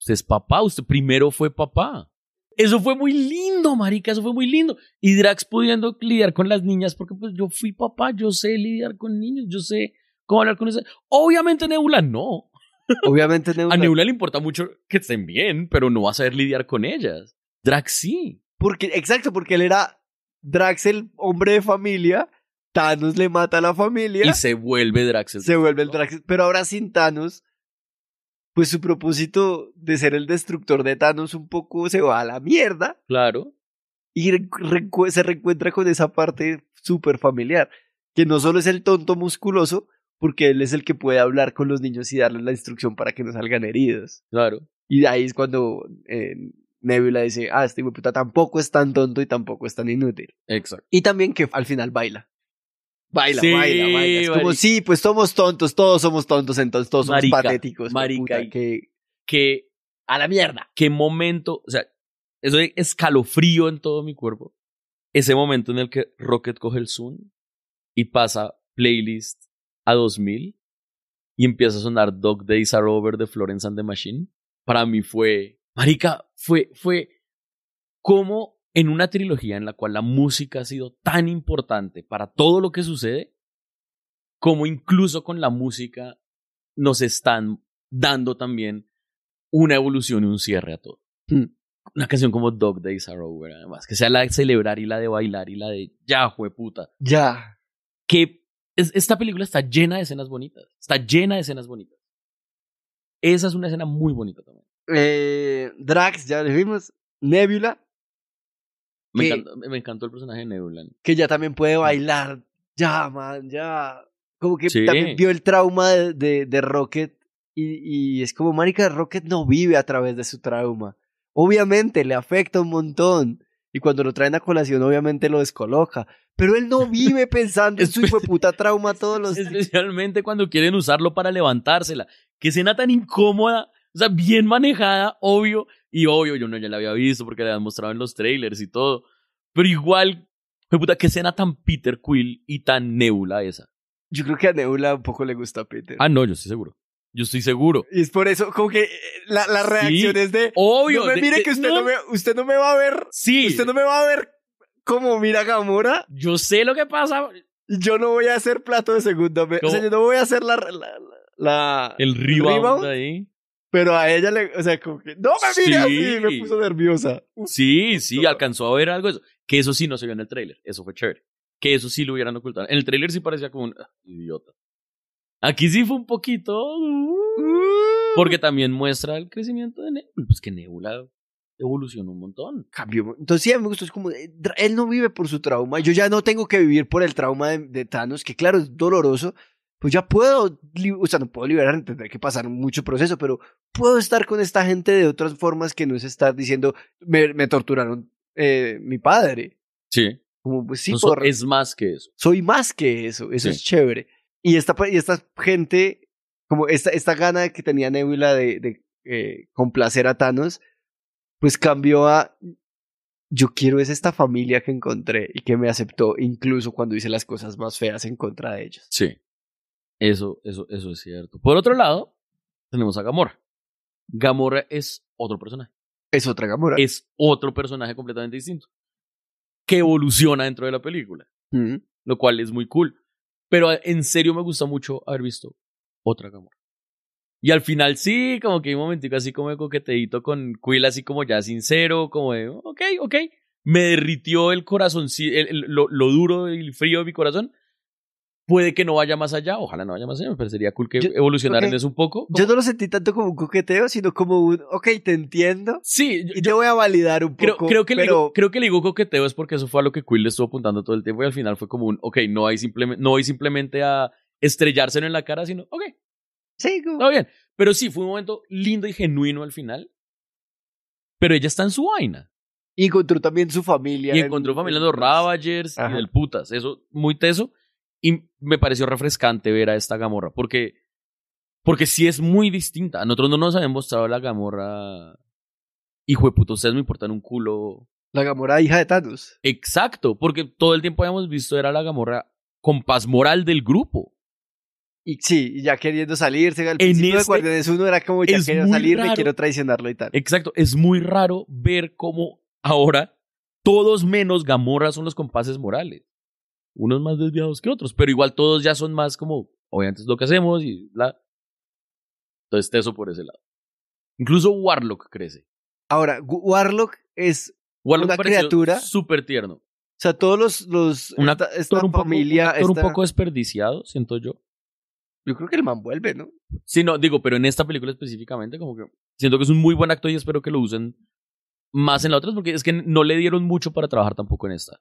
Usted es papá, usted primero fue papá. Eso fue muy lindo, marica, eso fue muy lindo. Y Drax pudiendo lidiar con las niñas, porque pues yo fui papá, yo sé lidiar con niños, yo sé cómo hablar con ellos. Obviamente Nebula no. Obviamente Nebula. A Nebula le importa mucho que estén bien, pero no va a saber lidiar con ellas. Drax sí. Porque, exacto, porque él era Drax el hombre de familia, Thanos le mata a la familia. Y se vuelve Drax. El se vuelve el Drax, pero ahora sin Thanos pues su propósito de ser el destructor de Thanos un poco se va a la mierda. Claro. Y se reencuentra con esa parte súper familiar, que no solo es el tonto musculoso, porque él es el que puede hablar con los niños y darles la instrucción para que no salgan heridos. Claro. Y ahí es cuando eh, Nebula dice, ah, este puta tampoco es tan tonto y tampoco es tan inútil. Exacto. Y también que al final baila. Baila, sí, baila, baila. como, sí, pues somos tontos, todos somos tontos, entonces todos somos patéticos. Pues, marica, que, que a la mierda. Qué momento, o sea, eso es escalofrío en todo mi cuerpo. Ese momento en el que Rocket coge el Zoom y pasa playlist a 2000 y empieza a sonar Dog Days Are Over de Florence and the Machine. Para mí fue, marica, fue, fue como en una trilogía en la cual la música ha sido tan importante para todo lo que sucede, como incluso con la música nos están dando también una evolución y un cierre a todo. Hmm. Una canción como Dog Days Are Over, además, que sea la de celebrar y la de bailar y la de ya, puta! Ya. Que esta película está llena de escenas bonitas. Está llena de escenas bonitas. Esa es una escena muy bonita también. Eh, Drax, ya lo vimos. Nebula, me, encantó, el personaje de Neuland. Que ya también puede bailar. Ya, man, ya. Como que también vio el trauma de, Rocket. Y, es como, marica, Rocket no vive a través de su trauma. Obviamente le afecta un montón. Y cuando lo traen a colación, obviamente lo descoloca. Pero él no vive pensando en su puta trauma todos los días. Especialmente cuando quieren usarlo para levantársela. Que escena tan incómoda o sea, bien manejada, obvio. Y obvio, yo no ya la había visto porque la habían mostrado en los trailers y todo. Pero igual, me puta, qué escena tan Peter Quill y tan nebula esa. Yo creo que a Nebula un poco le gusta Peter. Ah, no, yo estoy seguro. Yo estoy seguro. Y es por eso, como que eh, la, reacción es de. Obvio. mire que usted no, me, usted no me va a ver. Sí. Usted no me va a ver como mira Gamora. Yo sé lo que pasa. Yo no voy a hacer plato de segunda. O sea, yo no voy a hacer la. la, el rival ahí. Pero a ella le, o sea, como no me mires sí. me puso nerviosa. sí, sí, alcanzó a ver algo eso. Que eso sí no se vio en el tráiler, eso fue chévere. Que eso sí lo hubieran ocultado. En el tráiler sí parecía como un ah, idiota. Aquí sí fue un poquito. Uh, uh. Porque también muestra el crecimiento de Nebula. Pues que Nebula evolucionó un montón. Cambió. Entonces sí, a mí me gustó. Es como, eh, él no vive por su trauma. Yo ya no tengo que vivir por el trauma de Thanos, que claro, es doloroso, pues ya puedo, o sea, no puedo liberar, tendré que pasar mucho proceso, pero puedo estar con esta gente de otras formas que no es estar diciendo, me, torturaron eh, mi padre. Sí. Como, pues, sí es más que eso. Soy más que eso, eso es chévere. Y esta, y esta gente, como esta, esta gana que tenía Nebula de, de eh, complacer a Thanos, pues cambió a, yo quiero es esta familia que encontré y que me aceptó incluso cuando hice las cosas más feas en contra de ellos. Sí. Eso, eso, eso es cierto. Por otro lado, tenemos a Gamora. Gamora es otro personaje. Es otra Gamora. Es otro personaje completamente distinto. Que evoluciona dentro de la película. Lo cual es muy cool. Pero en serio me gusta mucho haber visto otra Gamora. Y al final sí, como que un momentico así como de coqueteito con Quill, así como ya sincero, como de, ok, ok. Me derritió el corazón, lo, lo, duro y frío de mi corazón, puede que no vaya más allá, ojalá no vaya más allá, me parecería cool que en eso un poco. Yo no lo sentí tanto como un coqueteo, sino como un, ok, te entiendo. Sí, yo, te voy a validar un poco. Creo que, le digo, creo que le digo coqueteo es porque eso fue a lo que Quill le estuvo apuntando todo el tiempo y al final fue como un, ok, no hay simplemente, no hay simplemente a estrellárselo en la cara, sino, ok. Sí, Está bien. Pero sí, fue un momento lindo y genuino al final. Pero ella está en su vaina. Y encontró también su familia. Y encontró familia en los Ravagers y el putas. Eso, muy teso. Y me pareció refrescante ver a esta Gamorra, porque, porque sí es muy distinta. Nosotros no nos habíamos mostrado la Gamorra, hijo de puto, ustedes me importan un culo. La Gamorra hija de Thanos. Exacto, porque todo el tiempo habíamos visto era la Gamorra compás moral del grupo. Y sí, ya queriendo salirse. Al principio de este Guardianes 1 era como ya quiero salir, y quiero traicionarlo y tal. Exacto, es muy raro ver cómo ahora todos menos Gamorra son los compases morales unos más desviados que otros, pero igual todos ya son más como, obviamente es lo que hacemos y bla. Entonces, eso por ese lado. Incluso Warlock crece. Ahora, Warlock es Warlock una criatura. Súper tierno. O sea, todos los. los una, esta, un familia. Poco, un, poco desperdiciado, siento yo. Yo creo que el man vuelve, ¿no? Sí, no, digo, pero en esta película específicamente, como que siento que es un muy buen acto y espero que lo usen más en la otra, porque es que no le dieron mucho para trabajar tampoco en esta.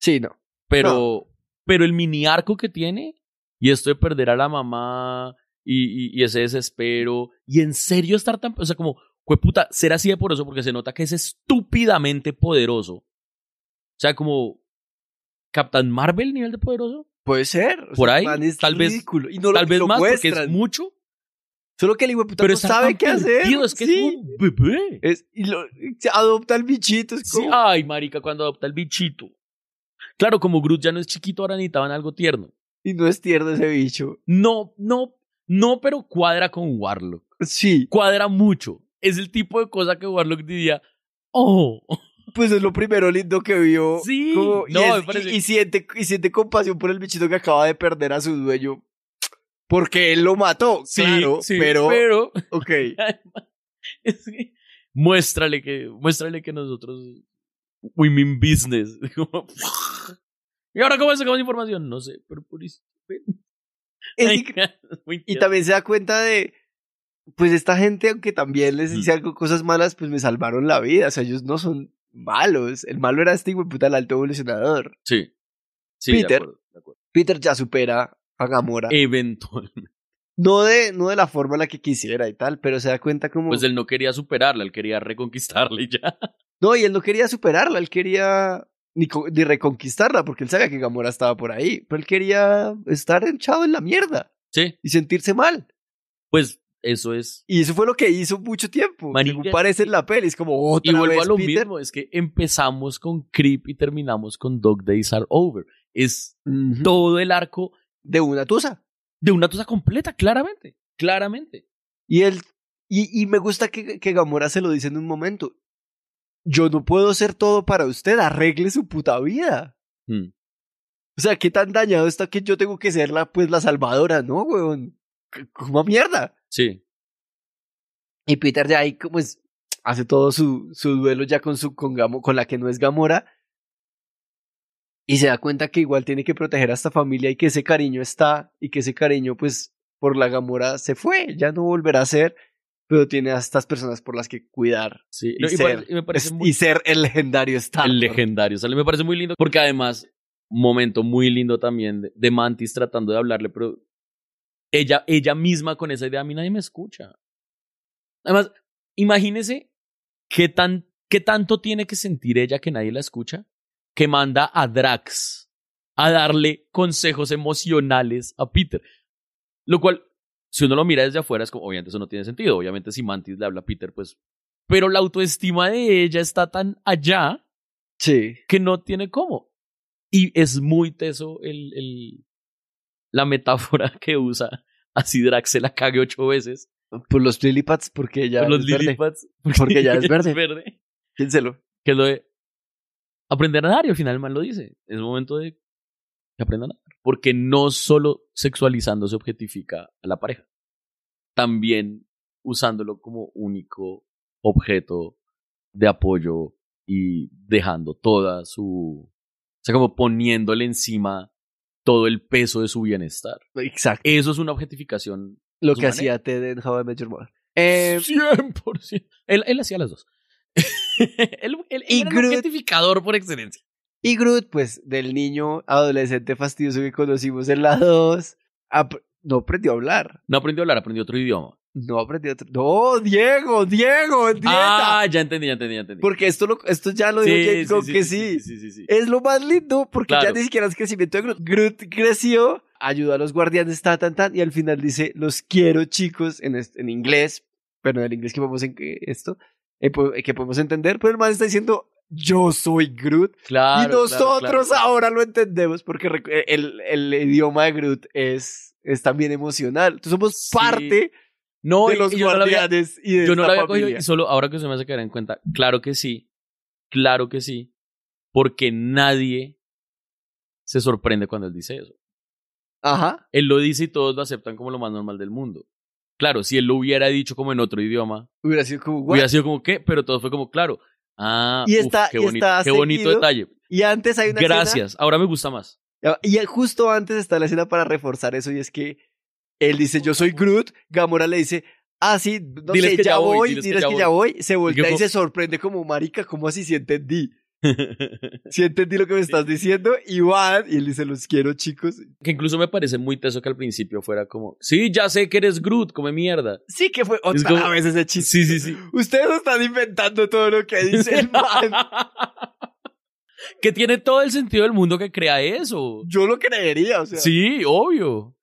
Sí, no. Pero, pero el mini arco que tiene, y esto de perder a la mamá, y, ese desespero, y en serio estar tan, o sea, como, puta, ser así de eso porque se nota que es estúpidamente poderoso. O sea, como Captain Marvel nivel de poderoso. Puede ser. Por ahí, tal vez, tal vez más, porque es mucho. Solo que el puta no sabe qué hacer. Es que sí. es un bebé. y lo, adopta el bichito. sí, ay, marica, cuando adopta el bichito. Claro, como Groot ya no es chiquito, ahora necesitaban algo tierno. Y no es tierno ese bicho. No, no, no, pero cuadra con Warlock. Sí. Cuadra mucho. Es el tipo de cosa que Warlock diría, oh. Pues es lo primero lindo que vio. Sí. y, siente, compasión por el bichito que acaba de perder a su dueño. Porque él lo mató, sí, claro, sí, pero, pero... Ok. muéstrale, que, muéstrale que nosotros We business. y ahora, ¿cómo se cómo la información? No sé, pero por y también se da cuenta de, pues esta gente, aunque también les hice cosas malas, pues me salvaron la vida. O sea, ellos no son malos. El malo era este puta, el alto evolucionador. Sí. sí Peter, Peter ya supera a Gamora. Eventualmente. No de, no de la forma en la que quisiera y tal, pero se da cuenta como. Pues él no quería superarla, él quería reconquistarla y ya. No, y él no quería superarla, él quería ni, reconquistarla, porque él sabía que Gamora estaba por ahí, pero él quería estar hinchado en la mierda. Sí. Y sentirse mal. Pues eso es. Y eso fue lo que hizo mucho tiempo. Marica, parece en la peli, es como otra Y vuelvo a lo mismo, es que empezamos con Creep y terminamos con Dog Days Are Over. Es todo el arco. De una tusa. De una tusa completa, claramente. Claramente. Y él. Y, y me gusta que, que Gamora se lo dice en un momento yo no puedo hacer todo para usted, arregle su puta vida. Hmm. O sea, ¿qué tan dañado está que yo tengo que ser la, pues, la salvadora, no, weón? ¿Cómo mierda. Sí. Y Peter de ahí, como hace todo su, su duelo ya con su, con, Gamo, con la que no es Gamora. Y se da cuenta que igual tiene que proteger a esta familia y que ese cariño está, y que ese cariño, pues, por la Gamora se fue, ya no volverá a ser pero tiene a estas personas por las que cuidar y, ser, ser el legendario Star. El legendario, o me parece muy lindo porque además, momento muy lindo también de, Mantis tratando de hablarle, pero ella, ella misma con esa idea, a mí nadie me escucha. Además, imagínese qué, tan, qué tanto tiene que sentir ella que nadie la escucha, que manda a Drax a darle consejos emocionales a Peter. Lo cual si uno lo mira desde afuera, es como, obviamente eso no tiene sentido. Obviamente si Mantis le habla a Peter, pues... Pero la autoestima de ella está tan allá sí. que no tiene cómo. Y es muy teso el, el, la metáfora que usa. Así Drax se la cague ocho veces. Por los lilipats, porque ya Por los Porque, ya es verde. Piénselo. Que lo de aprender a nadar y al final mal lo dice. Es momento de que aprenda a porque no solo sexualizando se objetifica a la pareja, también usándolo como único objeto de apoyo y dejando toda su... O sea, como poniéndole encima todo el peso de su bienestar. Exacto. Eso es una objetificación. Lo que hacía Ted en How I Met 100%. Eh, em, él, hacía las dos. él, el objetificador por excelencia. Y Groot, pues, del niño adolescente fastidioso que conocimos en la 2, no aprendió a hablar. No aprendió a hablar, aprendió otro idioma. No aprendió otro. No, Diego, Diego, Diego. Ah, ya entendí, ya entendí, ya entendí. Porque esto, lo, esto ya lo dijo dijo que sí, sí, que sí. Es lo más lindo porque ya ni siquiera es crecimiento de Groot. Groot creció, ayudó a los guardianes, está tan, tan, y al final dice, los quiero, chicos, en, en inglés, pero en el inglés que vamos en esto, eh, que podemos entender, pero el man está diciendo, yo soy Groot. y nosotros ahora lo entendemos porque eh, el, el, idioma de Groot es, es también emocional. Entonces somos parte no, de los y guardianes yo Yo no lo había cogido y solo ahora que se me hace caer en cuenta. Claro que sí. Claro que sí. Porque nadie se sorprende cuando él dice eso. Ajá. Él lo dice y todos lo aceptan como lo más normal del mundo. Claro, si él lo hubiera dicho como en otro idioma, hubiera sido hubiera sido como qué, pero todo fue como, claro, Ah, y está, qué, bonito, detalle. Y antes hay una Gracias, ahora me gusta más. Ah, y justo antes está la escena para reforzar eso y es que él dice, yo soy Groot, Gamora le dice, ah, sí, ya voy, que, ya, voy. se voltea y, se sorprende como, marica, ¿cómo así si entendí? Si entendí lo que me estás diciendo y van y él dice los quiero chicos. Que incluso me parece muy teso que al principio fuera como, sí, ya sé que eres Groot, come mierda. Sí, que fue otra vez ese chiste. Sí, sí, sí. Ustedes están inventando todo lo que dice el man. que tiene todo el sentido del mundo que crea eso. Yo lo creería, o sea. Sí, obvio.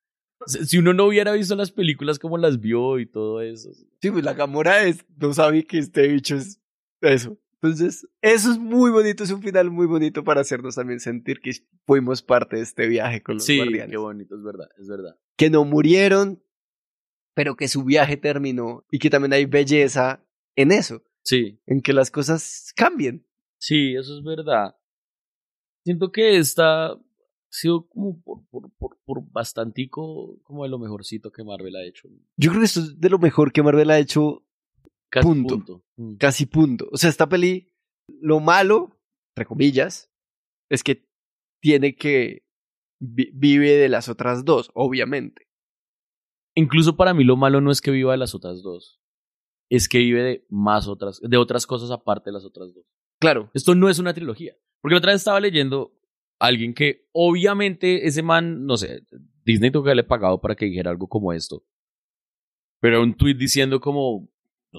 Si uno no hubiera visto las películas como las vio y todo eso. Sí, pues la cámara es, no sabe que este bicho es eso. Entonces, eso es muy bonito, es un final muy bonito para hacernos también sentir que fuimos parte de este viaje con los sí, Qué bonito, es verdad, es verdad. Que no murieron, pero que su viaje terminó y que también hay belleza en eso. Sí. En que las cosas cambien. Sí, eso es verdad. Siento que esta ha sido como por, por, por, por bastantico como de lo mejorcito que Marvel ha hecho. Yo creo que esto es de lo mejor que Marvel ha hecho Casi punto. Mm. Casi punto. O sea, esta peli, lo malo, entre comillas, es que tiene que vive de las otras dos, obviamente. Incluso para mí lo malo no es que viva de las otras dos, es que vive de más otras, de otras cosas aparte de las otras dos. Claro, esto no es una trilogía. Porque la otra vez estaba leyendo a alguien que obviamente ese man, no sé, Disney tuvo que le pagado para que dijera algo como esto. Pero un tweet diciendo como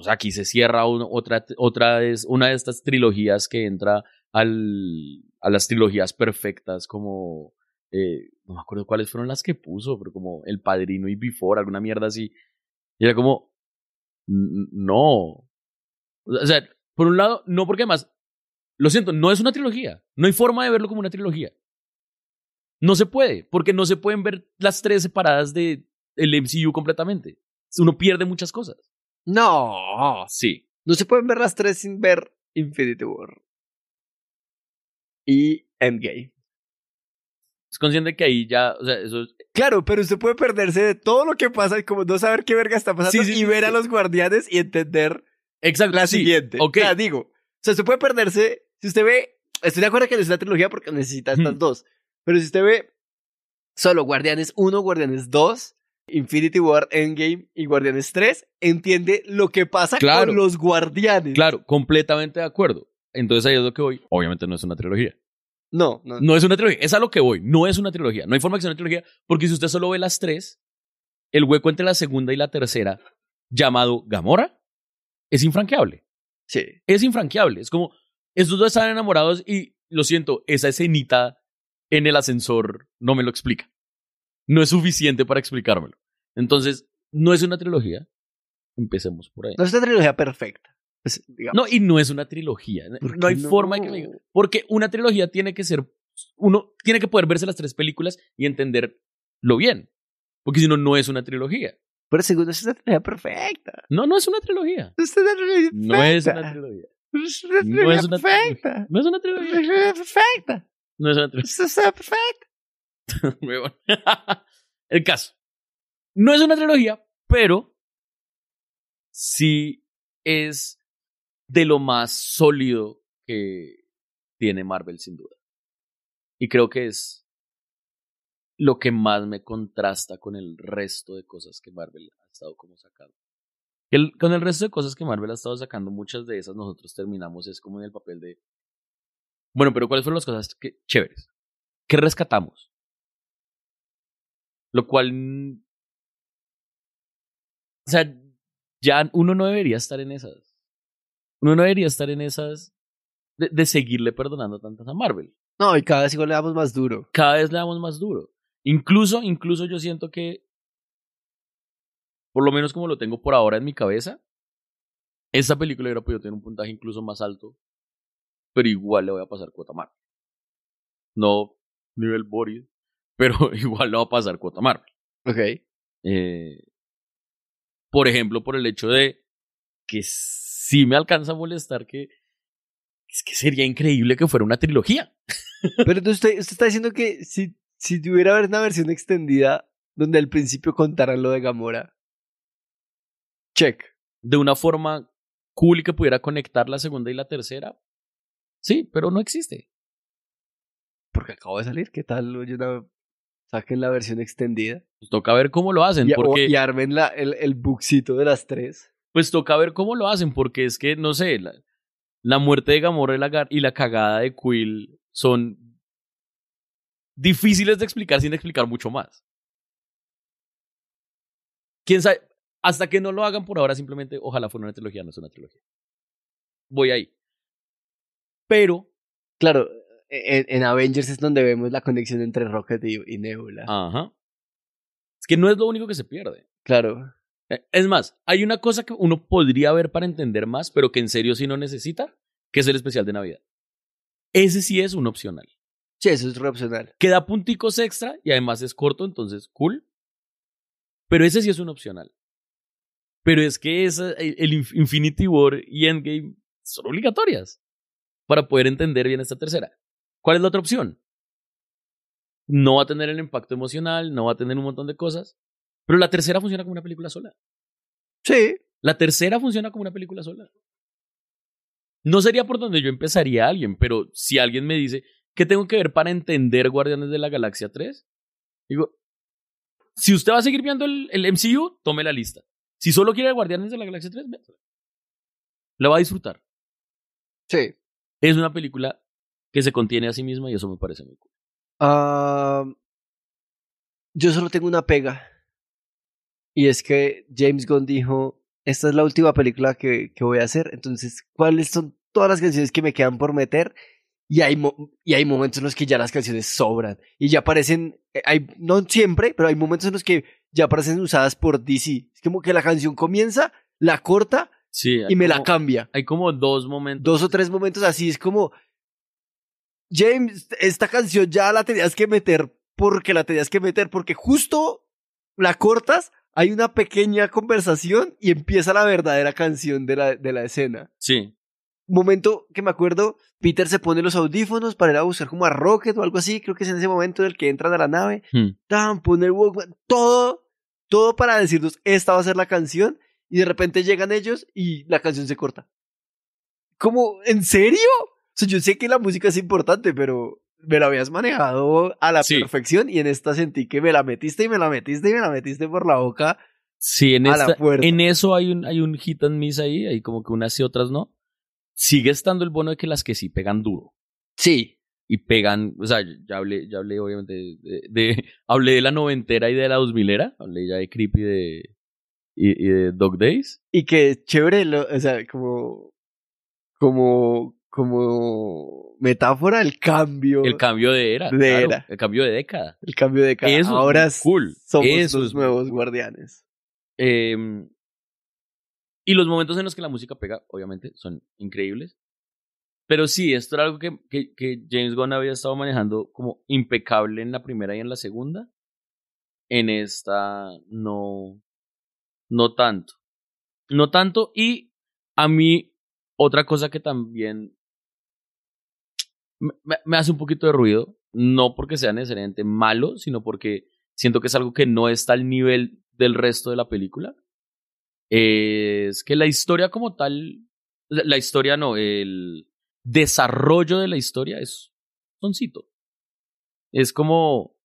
aquí se cierra otra, otra una de estas trilogías que entra a las trilogías perfectas como... Eh, no me acuerdo cuáles fueron las que puso, pero como El Padrino y Before, alguna mierda así. Y era como, no. O sea, por un lado, no porque más, lo siento, no es una trilogía. No hay forma de verlo como una trilogía. No se puede, porque no se pueden ver las tres separadas del el MCU completamente. Uno pierde muchas cosas. No, sí. No se pueden ver las tres sin ver Infinity War. Y Endgame. Es consciente que ahí ya, o sea, eso Claro, pero usted puede perderse de todo lo que pasa y como no saber qué verga está pasando y ver a los guardianes y entender Exacto, la siguiente. O sea, digo, o sea, usted puede perderse, si usted ve, estoy de acuerdo que necesita trilogía porque necesita estas hmm. dos, pero si usted ve solo Guardianes 1, Guardianes 2, Infinity War, Endgame y Guardianes 3, entiende lo que pasa con los guardianes. Claro, completamente de acuerdo. Entonces ahí es lo que voy. Obviamente no es una trilogía. No, no. No es una trilogía. Es a lo que voy. No es una trilogía. No hay forma que sea una trilogía. Porque si usted solo ve las tres, el hueco entre la segunda y la tercera, llamado Gamora, es infranqueable. Sí. Es infranqueable. Es como, estos dos están enamorados y, lo siento, esa escenita en el ascensor no me lo explica no es suficiente para explicármelo. Entonces, no es una trilogía. Empecemos por ahí. No es una trilogía perfecta. no, y no es una trilogía. No hay forma de que Porque una trilogía tiene que ser. Uno tiene que poder verse las tres películas y entenderlo bien. Porque si no, no es una trilogía. Pero según es una trilogía perfecta. No, no es una trilogía. Es una trilogía no es una trilogía. No es una trilogía. Perfecta. No es una trilogía. Perfecta. No es una trilogía. Perfecta. el caso. No es una trilogía, pero sí es de lo más sólido que tiene Marvel, sin duda. Y creo que es lo que más me contrasta con el resto de cosas que Marvel ha estado como sacando. con el resto de cosas que Marvel ha estado sacando, muchas de esas nosotros terminamos, es como en el papel de, bueno, pero ¿cuáles fueron las cosas que, chéveres? ¿Qué rescatamos? Lo cual. O sea, ya uno no debería estar en esas. Uno no debería estar en esas de, seguirle perdonando tantas a Marvel. No, y cada vez igual le damos más duro. Cada vez le damos más duro. Incluso, incluso yo siento que, por lo menos como lo tengo por ahora en mi cabeza, esta película hubiera podido tener un puntaje incluso más alto, pero igual le voy a pasar cuota Marvel. No nivel Boris, pero igual lo va a pasar cuota Marvel. Ok. Eh, por ejemplo, por el hecho de que sí me alcanza a molestar que es que sería increíble que fuera una trilogía. Pero entonces usted, está diciendo que si, si tuviera una versión extendida donde al principio contara lo de Gamora. Check. De una forma cool que pudiera conectar la segunda y la tercera. Sí, pero no existe. Porque acabo de salir, ¿qué tal? Yo no saquen la versión extendida. Pues toca ver cómo lo hacen. Y, porque, armen el, el buxito de las tres. Pues toca ver cómo lo hacen, porque es que, no sé, la, muerte de Gamora y la, y la cagada de Quill son difíciles de explicar sin explicar mucho más. ¿Quién sabe? Hasta que no lo hagan por ahora, simplemente, ojalá fuera una trilogía, no es una trilogía. Voy ahí. Pero... Claro, en, Avengers es donde vemos la conexión entre Rocket y, Nebula. Ajá. Es que no es lo único que se pierde. Claro. Eh, es más, hay una cosa que uno podría ver para entender más, pero que en serio sí no necesita, que es el especial de Navidad. Ese sí es un opcional. Sí, eso es opcional. Queda punticos extra y además es corto, entonces cool. Pero ese sí es un opcional. Pero es que es el Infinity War y Endgame son obligatorias para poder entender bien esta tercera. ¿Cuál es la otra opción? No va a tener el impacto emocional, no va a tener un montón de cosas, pero la tercera funciona como una película sola. Sí. La tercera funciona como una película sola. No sería por donde yo empezaría alguien, pero si alguien me dice, ¿qué tengo que ver para entender Guardianes de la Galaxia 3? Digo, si usted va a seguir viendo el, MCU, tome la lista. Si solo quiere Guardianes de la Galaxia 3, véala. La va a disfrutar. Sí. Es una película que se contiene a sí misma y eso me parece muy cool. Ah, yo solo tengo una pega. Y es que James Gunn dijo, esta es la última película que, que voy a hacer, entonces, ¿cuáles son todas las canciones que me quedan por meter? Y hay, y hay momentos en los que ya las canciones sobran. Y ya aparecen, eh, hay, no siempre, pero hay momentos en los que ya aparecen usadas por DC. Es como que la canción comienza, la corta y me la cambia. Hay como dos momentos. Dos o tres momentos así. Es como, James, esta canción ya la tenías que meter porque la tenías que meter, porque justo la cortas, hay una pequeña conversación y empieza la verdadera canción de la, de la escena. Sí. Momento que me acuerdo, Peter se pone los audífonos para ir a buscar como a Rocket o algo así, creo que es en ese momento en el que entran a la nave, hmm. pone Walkman, todo, todo para decirnos, esta va a ser la canción, y de repente llegan ellos y la canción se corta. ¿Cómo? ¿En serio? yo sé que la música es importante, pero me la habías manejado a la perfección y en esta sentí que me la metiste y me la metiste y me la metiste por la boca. Sí, en, en eso hay un, hay un hit and miss ahí, hay como que unas y otras no. Sigue estando el bono de que las que sí pegan duro. Sí. Y pegan, o sea, ya hablé, ya hablé obviamente de, hablé de la noventera y de la dos milera, hablé ya de Creepy de, y, de Dog Days. Y que chévere, o sea, como, como como metáfora el cambio. El cambio de era. El cambio de década. El cambio de década. Ahora es cool. somos sus nuevos guardianes. Em, y los momentos en los que la música pega, obviamente, son increíbles. Pero sí, esto era algo que, que James Gunn había estado manejando como impecable en la primera y en la segunda. En esta, no. No tanto. No tanto. Y a mí, otra cosa que también me, hace un poquito de ruido, no porque sea necesariamente malo, sino porque siento que es algo que no está al nivel del resto de la película. Es que la historia como tal, la, historia no, el desarrollo de la historia es soncito. Es como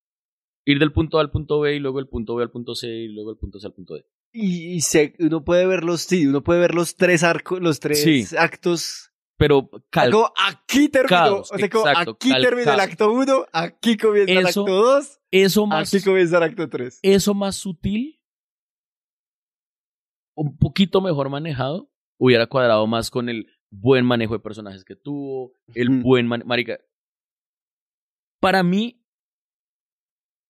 ir del punto A al punto B y luego el punto B al punto C y luego el punto C al punto D. Y, uno puede ver los, uno puede ver los tres arcos, los tres actos pero aquí terminó, o sea, aquí termina el acto 1, aquí comienza el acto 2, eso aquí comienza el acto 3. Eso más sutil, un poquito mejor manejado, hubiera cuadrado más con el buen manejo de personajes que tuvo, el buen manejo, marica. Para mí,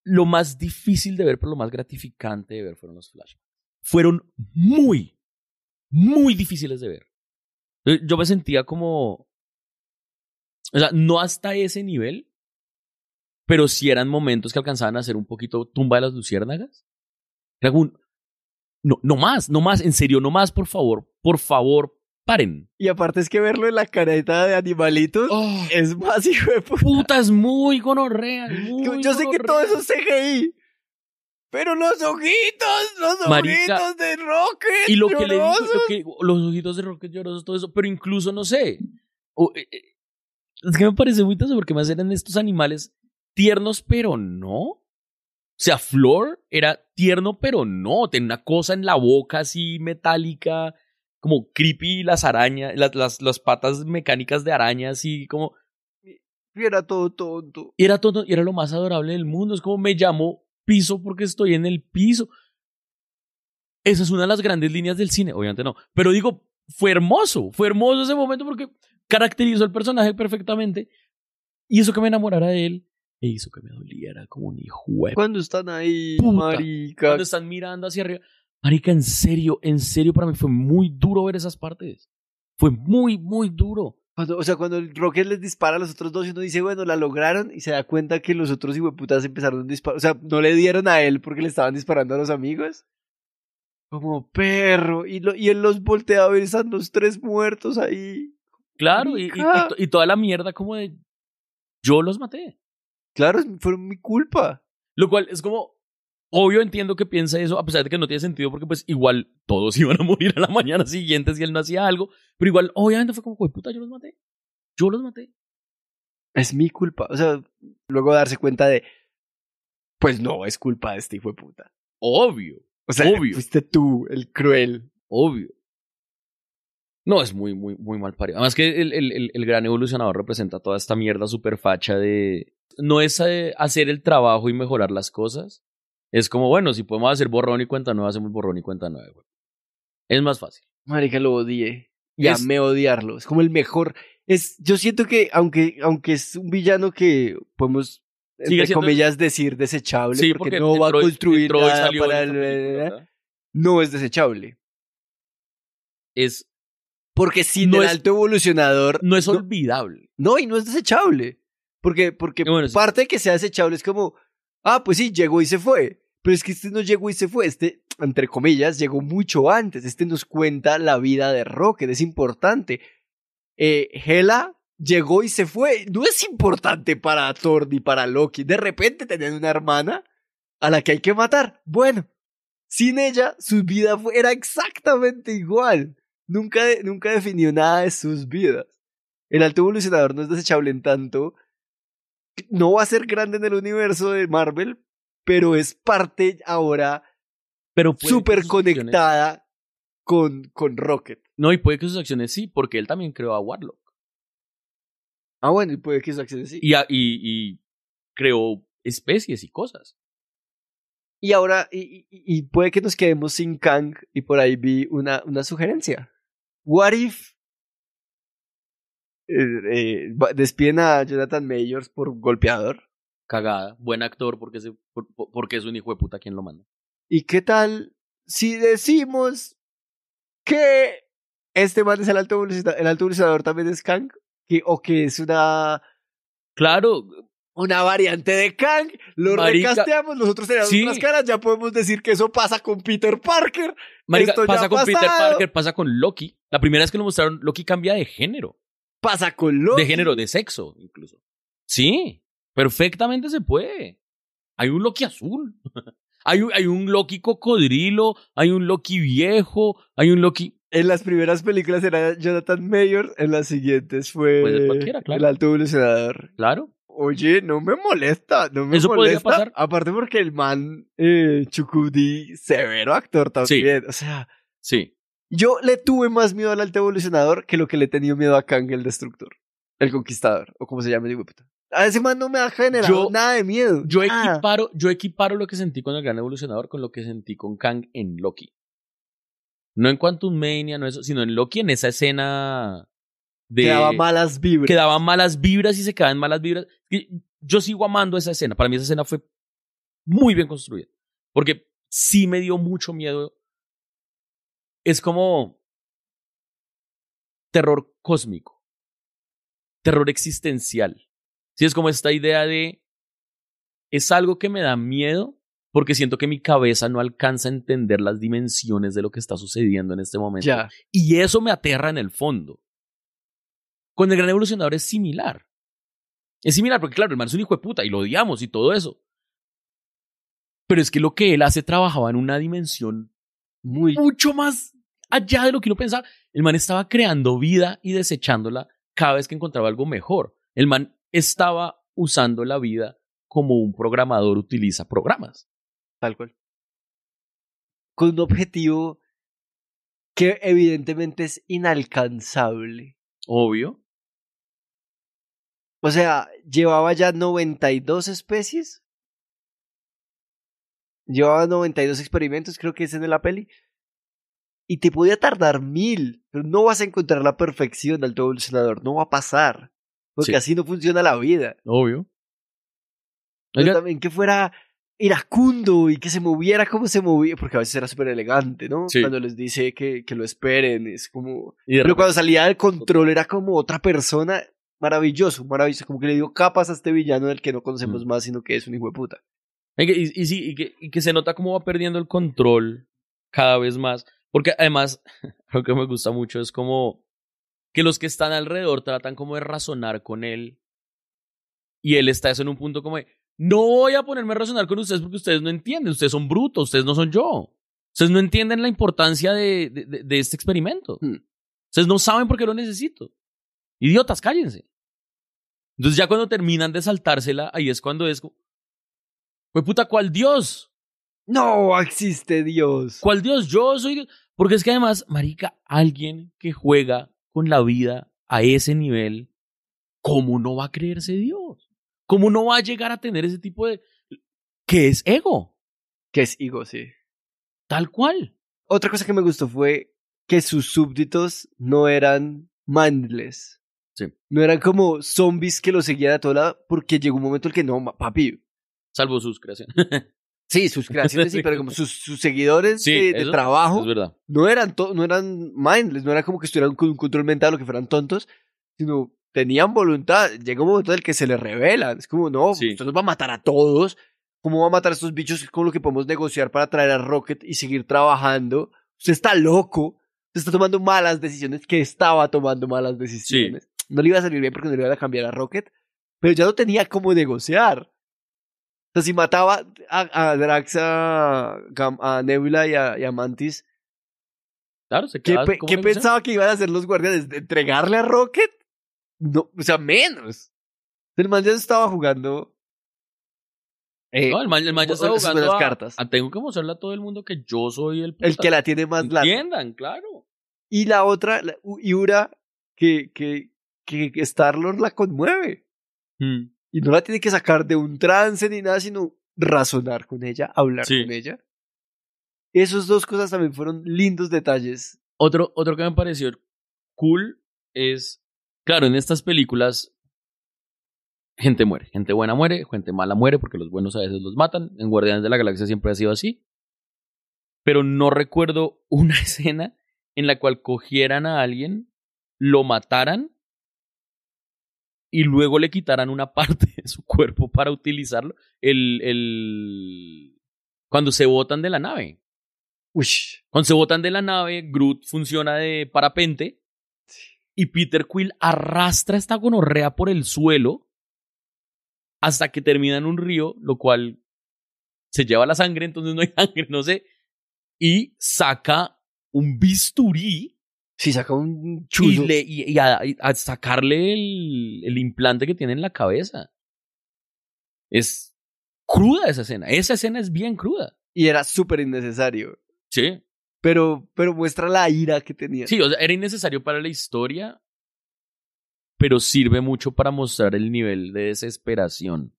lo más difícil de ver, pero lo más gratificante de ver fueron los flashbacks. Fueron muy, muy difíciles de ver yo me sentía como... O sea, no hasta ese nivel, pero si eran momentos que alcanzaban a ser un poquito tumba de las luciérnagas. no, no más, no más, en serio, no más, por favor, por favor, paren. Y aparte es que verlo en la careta de animalitos ah. es más hijo de puta. es muy gonorrea. Yo sé que todo eso es CGI, pero los ojitos, los ojitos de roque Y lo que le los ojitos de roque llorosos, todo eso. Pero incluso, no sé. Eh, eh, es que me parece muy tazo porque más eran estos animales tiernos, pero no. O sea, Flor era tierno, pero no. Tenía una cosa en la boca así metálica, como creepy, las arañas, las, las, patas mecánicas de araña, así como. Y era todo tonto. era tonto, y era lo más adorable del mundo. Es como me llamó piso porque estoy en el piso. Esa es una de las grandes líneas del cine, obviamente no. Pero digo, fue hermoso, fue hermoso ese momento porque caracterizó al personaje perfectamente y hizo que me enamorara de él e hizo que me doliera como un hijo. Cuando están ahí, marica. Cuando están mirando hacia arriba. Marica, en serio, en serio, para mí fue muy duro ver esas partes. Fue muy, muy duro o sea, cuando el Rocket les dispara a los otros dos y uno dice, bueno, la lograron y se da cuenta que los otros putas empezaron a disparar. O sea, no le dieron a él porque le estaban disparando a los amigos. Como perro. Y, lo, y él los voltea a ver, están los tres muertos ahí. Claro, y, y, toda la mierda como de... Yo los maté. Claro, fue mi culpa. Lo cual es como... Obvio entiendo que piensa eso, a pesar de que no tiene sentido, porque pues igual todos iban a morir a la mañana siguiente si él no hacía algo, pero igual obviamente fue como, puta, yo los maté, yo los maté. Es mi culpa, o sea, luego darse cuenta de, pues no, es culpa de este hijo de puta. Obvio, o sea, fuiste tú el cruel. Obvio. No, es muy, muy, muy mal parido. Además que el, el, el gran evolucionador representa toda esta mierda super facha de... No es eh, hacer el trabajo y mejorar las cosas, es como, bueno, si podemos hacer borrón y cuenta nueva, hacemos borrón y cuenta nueva, Es más fácil. Marica, lo odié. Y me odiarlo. Es como el mejor. Es, yo siento que, aunque, aunque es un villano que podemos, Sigue comillas, decir desechable, sí, porque, no va a construir el, no es desechable. Es. Porque si no el es, alto evolucionador. No es olvidable. No, y no es desechable. Porque, porque parte de que sea desechable es como, ah, pues sí, llegó y se fue. Pero es que este no llegó y se fue, este, entre comillas, llegó mucho antes, este nos cuenta la vida de Rocket, es importante. Eh, Hela llegó y se fue, no es importante para Thor ni para Loki, de repente tenían una hermana a la que hay que matar. Bueno, sin ella, su vida era exactamente igual. Nunca, nunca definió nada de sus vidas. El alto evolucionador no es desechable en tanto. No va a ser grande en el universo de Marvel, pero es parte ahora pero súper conectada con, con Rocket. No, y puede que sus acciones sí, porque él también creó a Warlock. Ah, bueno, y puede que sus acciones sí. Y, y, creó especies y cosas. Y ahora, y, y, puede que nos quedemos sin Kang, y por ahí vi una, una sugerencia. What if eh, eh, despiden a Jonathan Mayors por golpeador? Cagada. Buen actor porque, porque es un hijo de puta quien lo manda. ¿Y qué tal si decimos que este man es el alto el alto también es Kang? o que es una... Claro, una variante de Kang, lo recasteamos, nosotros tenemos otras caras, ya podemos decir que eso pasa con Peter Parker. Marica, pasa con Peter Parker, pasa con Loki. La primera vez que lo mostraron, Loki cambia de género. Pasa con Loki. De género, de sexo, incluso. Sí. Perfectamente se puede. Hay un Loki azul. hay, un, hay un Loki cocodrilo, hay un Loki viejo, hay un Loki... En las primeras películas era Jonathan Mayer, en las siguientes fue claro. el alto evolucionador. Claro. Oye, no me molesta, no me Eso molesta. pasar. Aparte porque el man eh, Chukudi, severo actor también. O sea. Sí. Yo le tuve más miedo al alto evolucionador que lo que le he tenido miedo a Kang el destructor. El conquistador, o como se llama digo, puta. A más no me ha generado nada de miedo. Yo ah. equiparo, yo equiparo lo que sentí con el gran evolucionador con lo que sentí con Kang en Loki. No en Quantum Mania, no eso, sino en Loki en esa escena de. daba malas vibras. Que malas vibras y se quedaban malas vibras. Yo sigo amando esa escena. Para mí esa escena fue muy bien construida. Porque sí me dio mucho miedo. Es como terror cósmico, terror existencial. Sí, es como esta idea de, es algo que me da miedo porque siento que mi cabeza no alcanza a entender las dimensiones de lo que está sucediendo en este momento. Y eso me aterra en el fondo. Con el gran evolucionador es similar. Es similar porque, claro, el man es un hijo de puta y lo odiamos y todo eso. Pero es que lo que él hace trabajaba en una dimensión mucho más allá de lo que uno pensaba. El man estaba creando vida y desechándola cada vez que encontraba algo mejor. El man estaba usando la vida como un programador utiliza programas. Tal cual. Con un objetivo que evidentemente es inalcanzable. Obvio. O sea, llevaba ya 92 especies. Llevaba 92 experimentos, creo que es en la peli. Y te podía tardar mil, pero no vas a encontrar la perfección al tu evolucionador, no va a pasar. Porque así no funciona la vida. Obvio. Pero también que fuera iracundo y que se moviera como se movía, porque a veces era súper elegante, ¿no? Cuando les dice que, que, lo esperen, es como... Pero cuando salía del control era como otra persona, maravilloso, maravilloso, como que le digo capas a este villano del que no conocemos mm. más, sino que es un hijo de puta. Y, sí, y que, y que se nota cómo va perdiendo el control cada vez más, porque además, lo que me gusta mucho es como que los que están alrededor tratan como de razonar con él y él está eso en un punto como de, no voy a ponerme a razonar con ustedes porque ustedes no entienden, ustedes son brutos, ustedes no son yo. Ustedes no entienden la importancia de, de, este experimento. Hmm. Ustedes no saben por qué lo necesito. Idiotas, cállense. Entonces ya cuando terminan de saltársela, ahí es cuando es... como puta, ¿cuál Dios? No existe Dios. ¿Cuál Dios? Yo soy Dios. Porque es que además, marica, alguien que juega con la vida a ese nivel, ¿cómo no va a creerse Dios? ¿Cómo no va a llegar a tener ese tipo de... que es ego? Que es ego, sí. Tal cual. Otra cosa que me gustó fue que sus súbditos no eran mandles, Sí. No eran como zombies que lo seguían a toda lado, porque llegó un momento en el que no, papi. Salvo sus creaciones. Sí, sus creaciones sí, pero como sus, seguidores sí, de, trabajo no eran no eran mindless, no era como que estuvieran con un control mental o que fueran tontos, sino tenían voluntad. Llega un momento en el que se les revela, es como, no, esto nos va a matar a todos, ¿cómo va a matar a estos bichos con lo que podemos negociar para traer a Rocket y seguir trabajando? Usted está loco, usted está tomando malas decisiones, que estaba tomando malas decisiones. No le iba a salir bien porque no le iba a cambiar a Rocket, pero ya no tenía cómo negociar sea, si mataba a, Draxa Drax, a, Nebula y a, Mantis, claro, se ¿qué, ¿qué pensaba que iban a hacer los guardianes? ¿Entregarle a Rocket? No, o sea, menos. El man ya estaba jugando. Eh, no, el man, ya jugando las cartas. A, tengo que mostrarle a todo el mundo que yo soy el El que la tiene más larga. Entiendan, claro. Y la otra, la, Yura, que, que, que Star-Lord la conmueve. Hmm. Y no la tiene que sacar de un trance ni nada, sino razonar con ella, hablar con ella. Esas dos cosas también fueron lindos detalles. Otro, otro que me pareció cool es, claro, en estas películas gente muere, gente buena muere, gente mala muere porque los buenos a veces los matan. En Guardianes de la Galaxia siempre ha sido así. Pero no recuerdo una escena en la cual cogieran a alguien, lo mataran y luego le quitarán una parte de su cuerpo para utilizarlo el, cuando se botan de la nave. Uy. Cuando se botan de la nave, Groot funciona de parapente y Peter Quill arrastra esta gonorrea por el suelo hasta que termina en un río, lo cual se lleva la sangre, entonces no hay sangre, no sé, y saca un bisturí si saca un chulo. Y, a, sacarle el, implante que tiene en la cabeza. Es cruda esa escena. Esa escena es bien cruda. Y era súper innecesario. Sí. Pero, pero muestra la ira que tenía. Sí, era innecesario para la historia, pero sirve mucho para mostrar el nivel de desesperación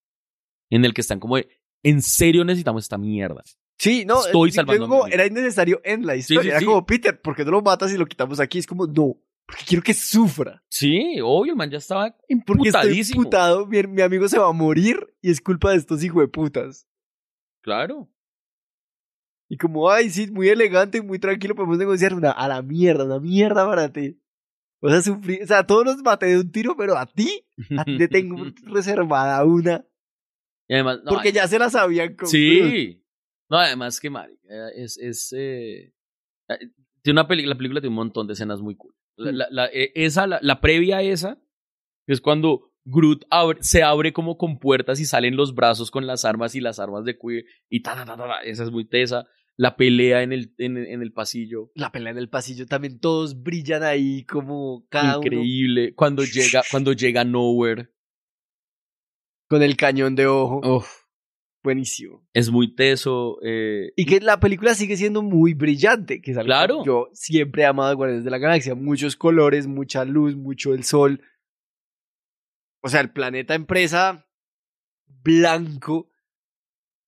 en el que están como, en serio necesitamos esta mierda. Sí, no, Era innecesario en la historia, era como Peter, porque no lo matas y lo quitamos aquí? Es como, no, porque quiero que sufra. Sí, obvio, el man ya estaba porque mi, amigo se va a morir y es culpa de estos hijos de putas. Claro. Y como, ay, sí, muy elegante, y muy tranquilo, podemos negociar una a la mierda, una mierda para ti. O sea, sufrir. o sea, todos los maté de un tiro, pero a ti, te tengo reservada una. además, porque ya se la sabían Sí. No, además que Mari, eh, es, es eh, eh, una la película tiene un montón de escenas muy cool. La, mm. esa, la, previa a esa, es cuando Groot se abre como con puertas y salen los brazos con las armas y las armas de queer y ta, ta, ta, esa es muy tesa. La pelea en el, en, el pasillo. La pelea en el pasillo también, todos brillan ahí como Increíble. Cuando llega, cuando llega Nowhere. Con el cañón de ojo. Uf Buenísimo. Es muy teso. Eh, y que la película sigue siendo muy brillante, que claro. yo siempre he amado Guardianes de la Galaxia. Muchos colores, mucha luz, mucho el sol. O sea, el planeta empresa blanco,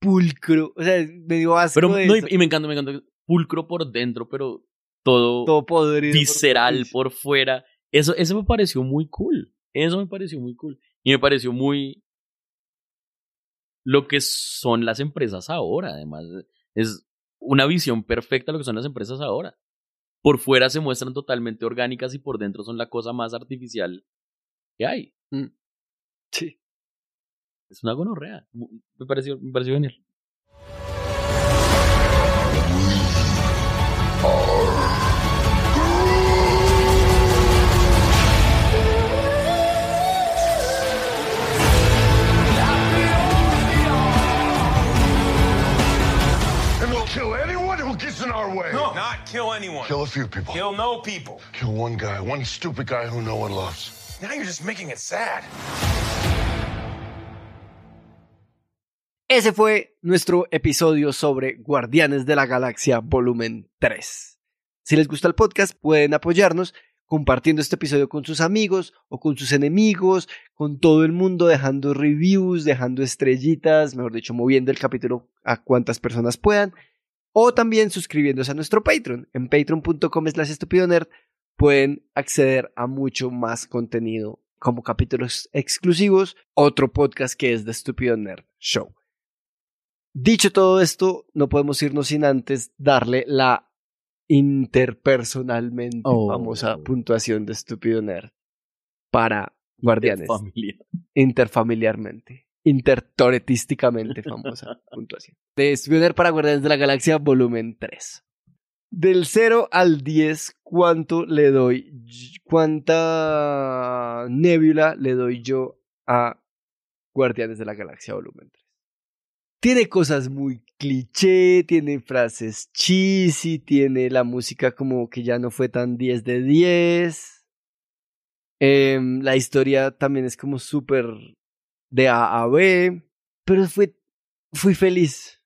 pulcro. O sea, medio asco. Pero, y, me encanta, me encanta. Pulcro por dentro, pero todo, todo podrido visceral por, por fuera. Eso, eso me pareció muy cool. Eso me pareció muy cool. Y me pareció muy lo que son las empresas ahora, además. Es una visión perfecta de lo que son las empresas ahora. Por fuera se muestran totalmente orgánicas y por dentro son la cosa más artificial que hay. Mm. Sí. Es una gonorrea. Me pareció, me pareció genial. kill anyone. Kill a few people. Kill no people. Kill one guy, one stupid guy who Now you're just making it sad. Ese fue nuestro episodio sobre Guardianes de la Galaxia volumen 3. Si les gusta el podcast, pueden apoyarnos compartiendo este episodio con sus amigos o con sus enemigos, con todo el mundo, dejando reviews, dejando estrellitas, mejor dicho, moviendo el capítulo a cuantas personas puedan o también suscribiéndose a nuestro Patreon. En patreon.com slash Nerd. pueden acceder a mucho más contenido como capítulos exclusivos, otro podcast que es de Estúpido Nerd Show. Dicho todo esto, no podemos irnos sin antes darle la interpersonalmente oh. famosa puntuación de Estúpido Nerd para Guardianes. Interfamiliarmente intertoretísticamente famosa Punto De para Guardianes de la Galaxia, volumen 3. Del 0 al 10, ¿cuánto le doy? ¿Cuánta nebula le doy yo a Guardianes de la Galaxia, volumen 3? Tiene cosas muy cliché, tiene frases cheesy, tiene la música como que ya no fue tan 10 de 10. Em, la historia también es como súper de A a B, pero fui fui feliz.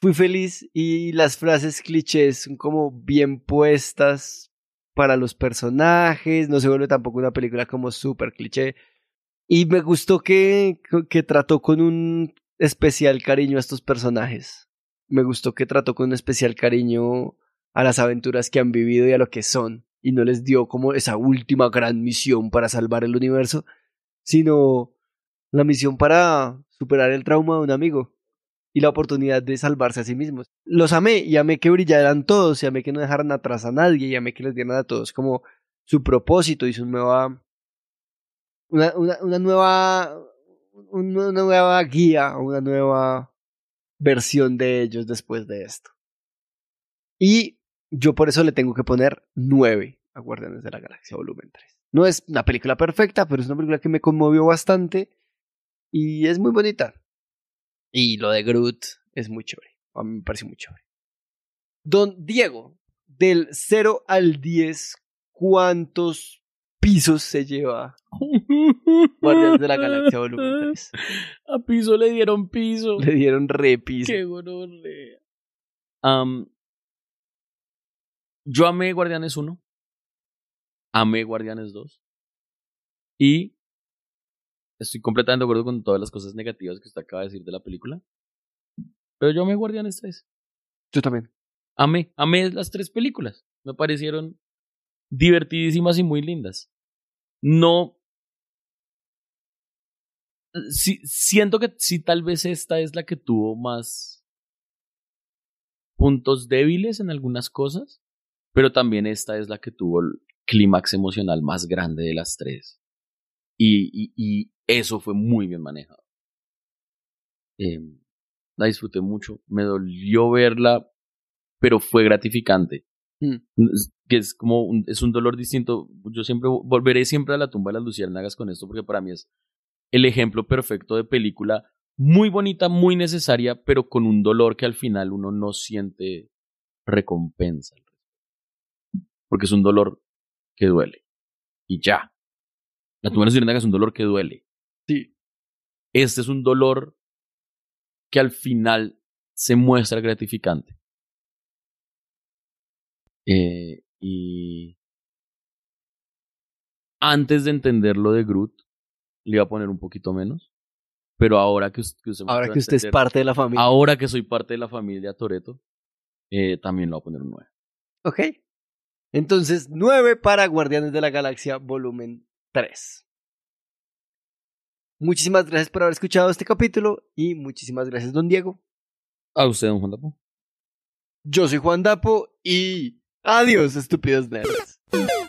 Fui feliz y las frases clichés son como bien puestas para los personajes, no se vuelve tampoco una película como súper cliché. Y me gustó que, que trató con un especial cariño a estos personajes. Me gustó que trató con un especial cariño a las aventuras que han vivido y a lo que son. Y no les dio como esa última gran misión para salvar el universo, sino la misión para superar el trauma de un amigo y la oportunidad de salvarse a sí mismos. Los amé y amé que brillaran todos y amé que no dejaran atrás a nadie y amé que les dieran a todos como su propósito y su nueva... Una, una, una nueva... Una nueva guía, una nueva versión de ellos después de esto. Y yo por eso le tengo que poner 9 a Guardianes de la Galaxia Volumen 3. No es una película perfecta, pero es una película que me conmovió bastante y es muy bonita. Y lo de Groot es muy chévere. A mí me parece muy chévere. Don Diego, del 0 al 10, ¿cuántos pisos se lleva Guardianes de la Galaxia Volumen 3? A piso le dieron piso. Le dieron repiso. Qué gonorrea. Um, yo amé Guardianes 1. Amé Guardianes 2. Y estoy completamente de acuerdo con todas las cosas negativas que usted acaba de decir de la película. Pero yo amé Guardianes 3. Yo también. Amé, amé las tres películas. Me parecieron divertidísimas y muy lindas. No. si siento que sí, tal vez esta es la que tuvo más puntos débiles en algunas cosas, pero también esta es la que tuvo el clímax emocional más grande de las tres. y, eso fue muy bien manejado. Em, la disfruté mucho, me dolió verla, pero fue gratificante. Mm. Que es como un, es un dolor distinto. Yo siempre volveré siempre a la tumba de las luciérnagas con esto, porque para mí es el ejemplo perfecto de película muy bonita, muy necesaria, pero con un dolor que al final uno no siente recompensa. Porque es un dolor que duele. Y ya. La tumba de las luciérnagas es un dolor que duele. Este es un dolor que al final se muestra gratificante. Eh, y antes de entenderlo de Groot, le iba a poner un poquito menos. Pero ahora que, usted, que usted es parte de la familia. Ahora que soy parte de la familia Toreto, eh, también lo voy a poner un 9. Ok. Entonces, 9 para Guardianes de la Galaxia, volumen 3. Muchísimas gracias por haber escuchado este capítulo y muchísimas gracias, don Diego. A usted, don Juan Dapo. Yo soy Juan Dapo y adiós, estúpidos nerds.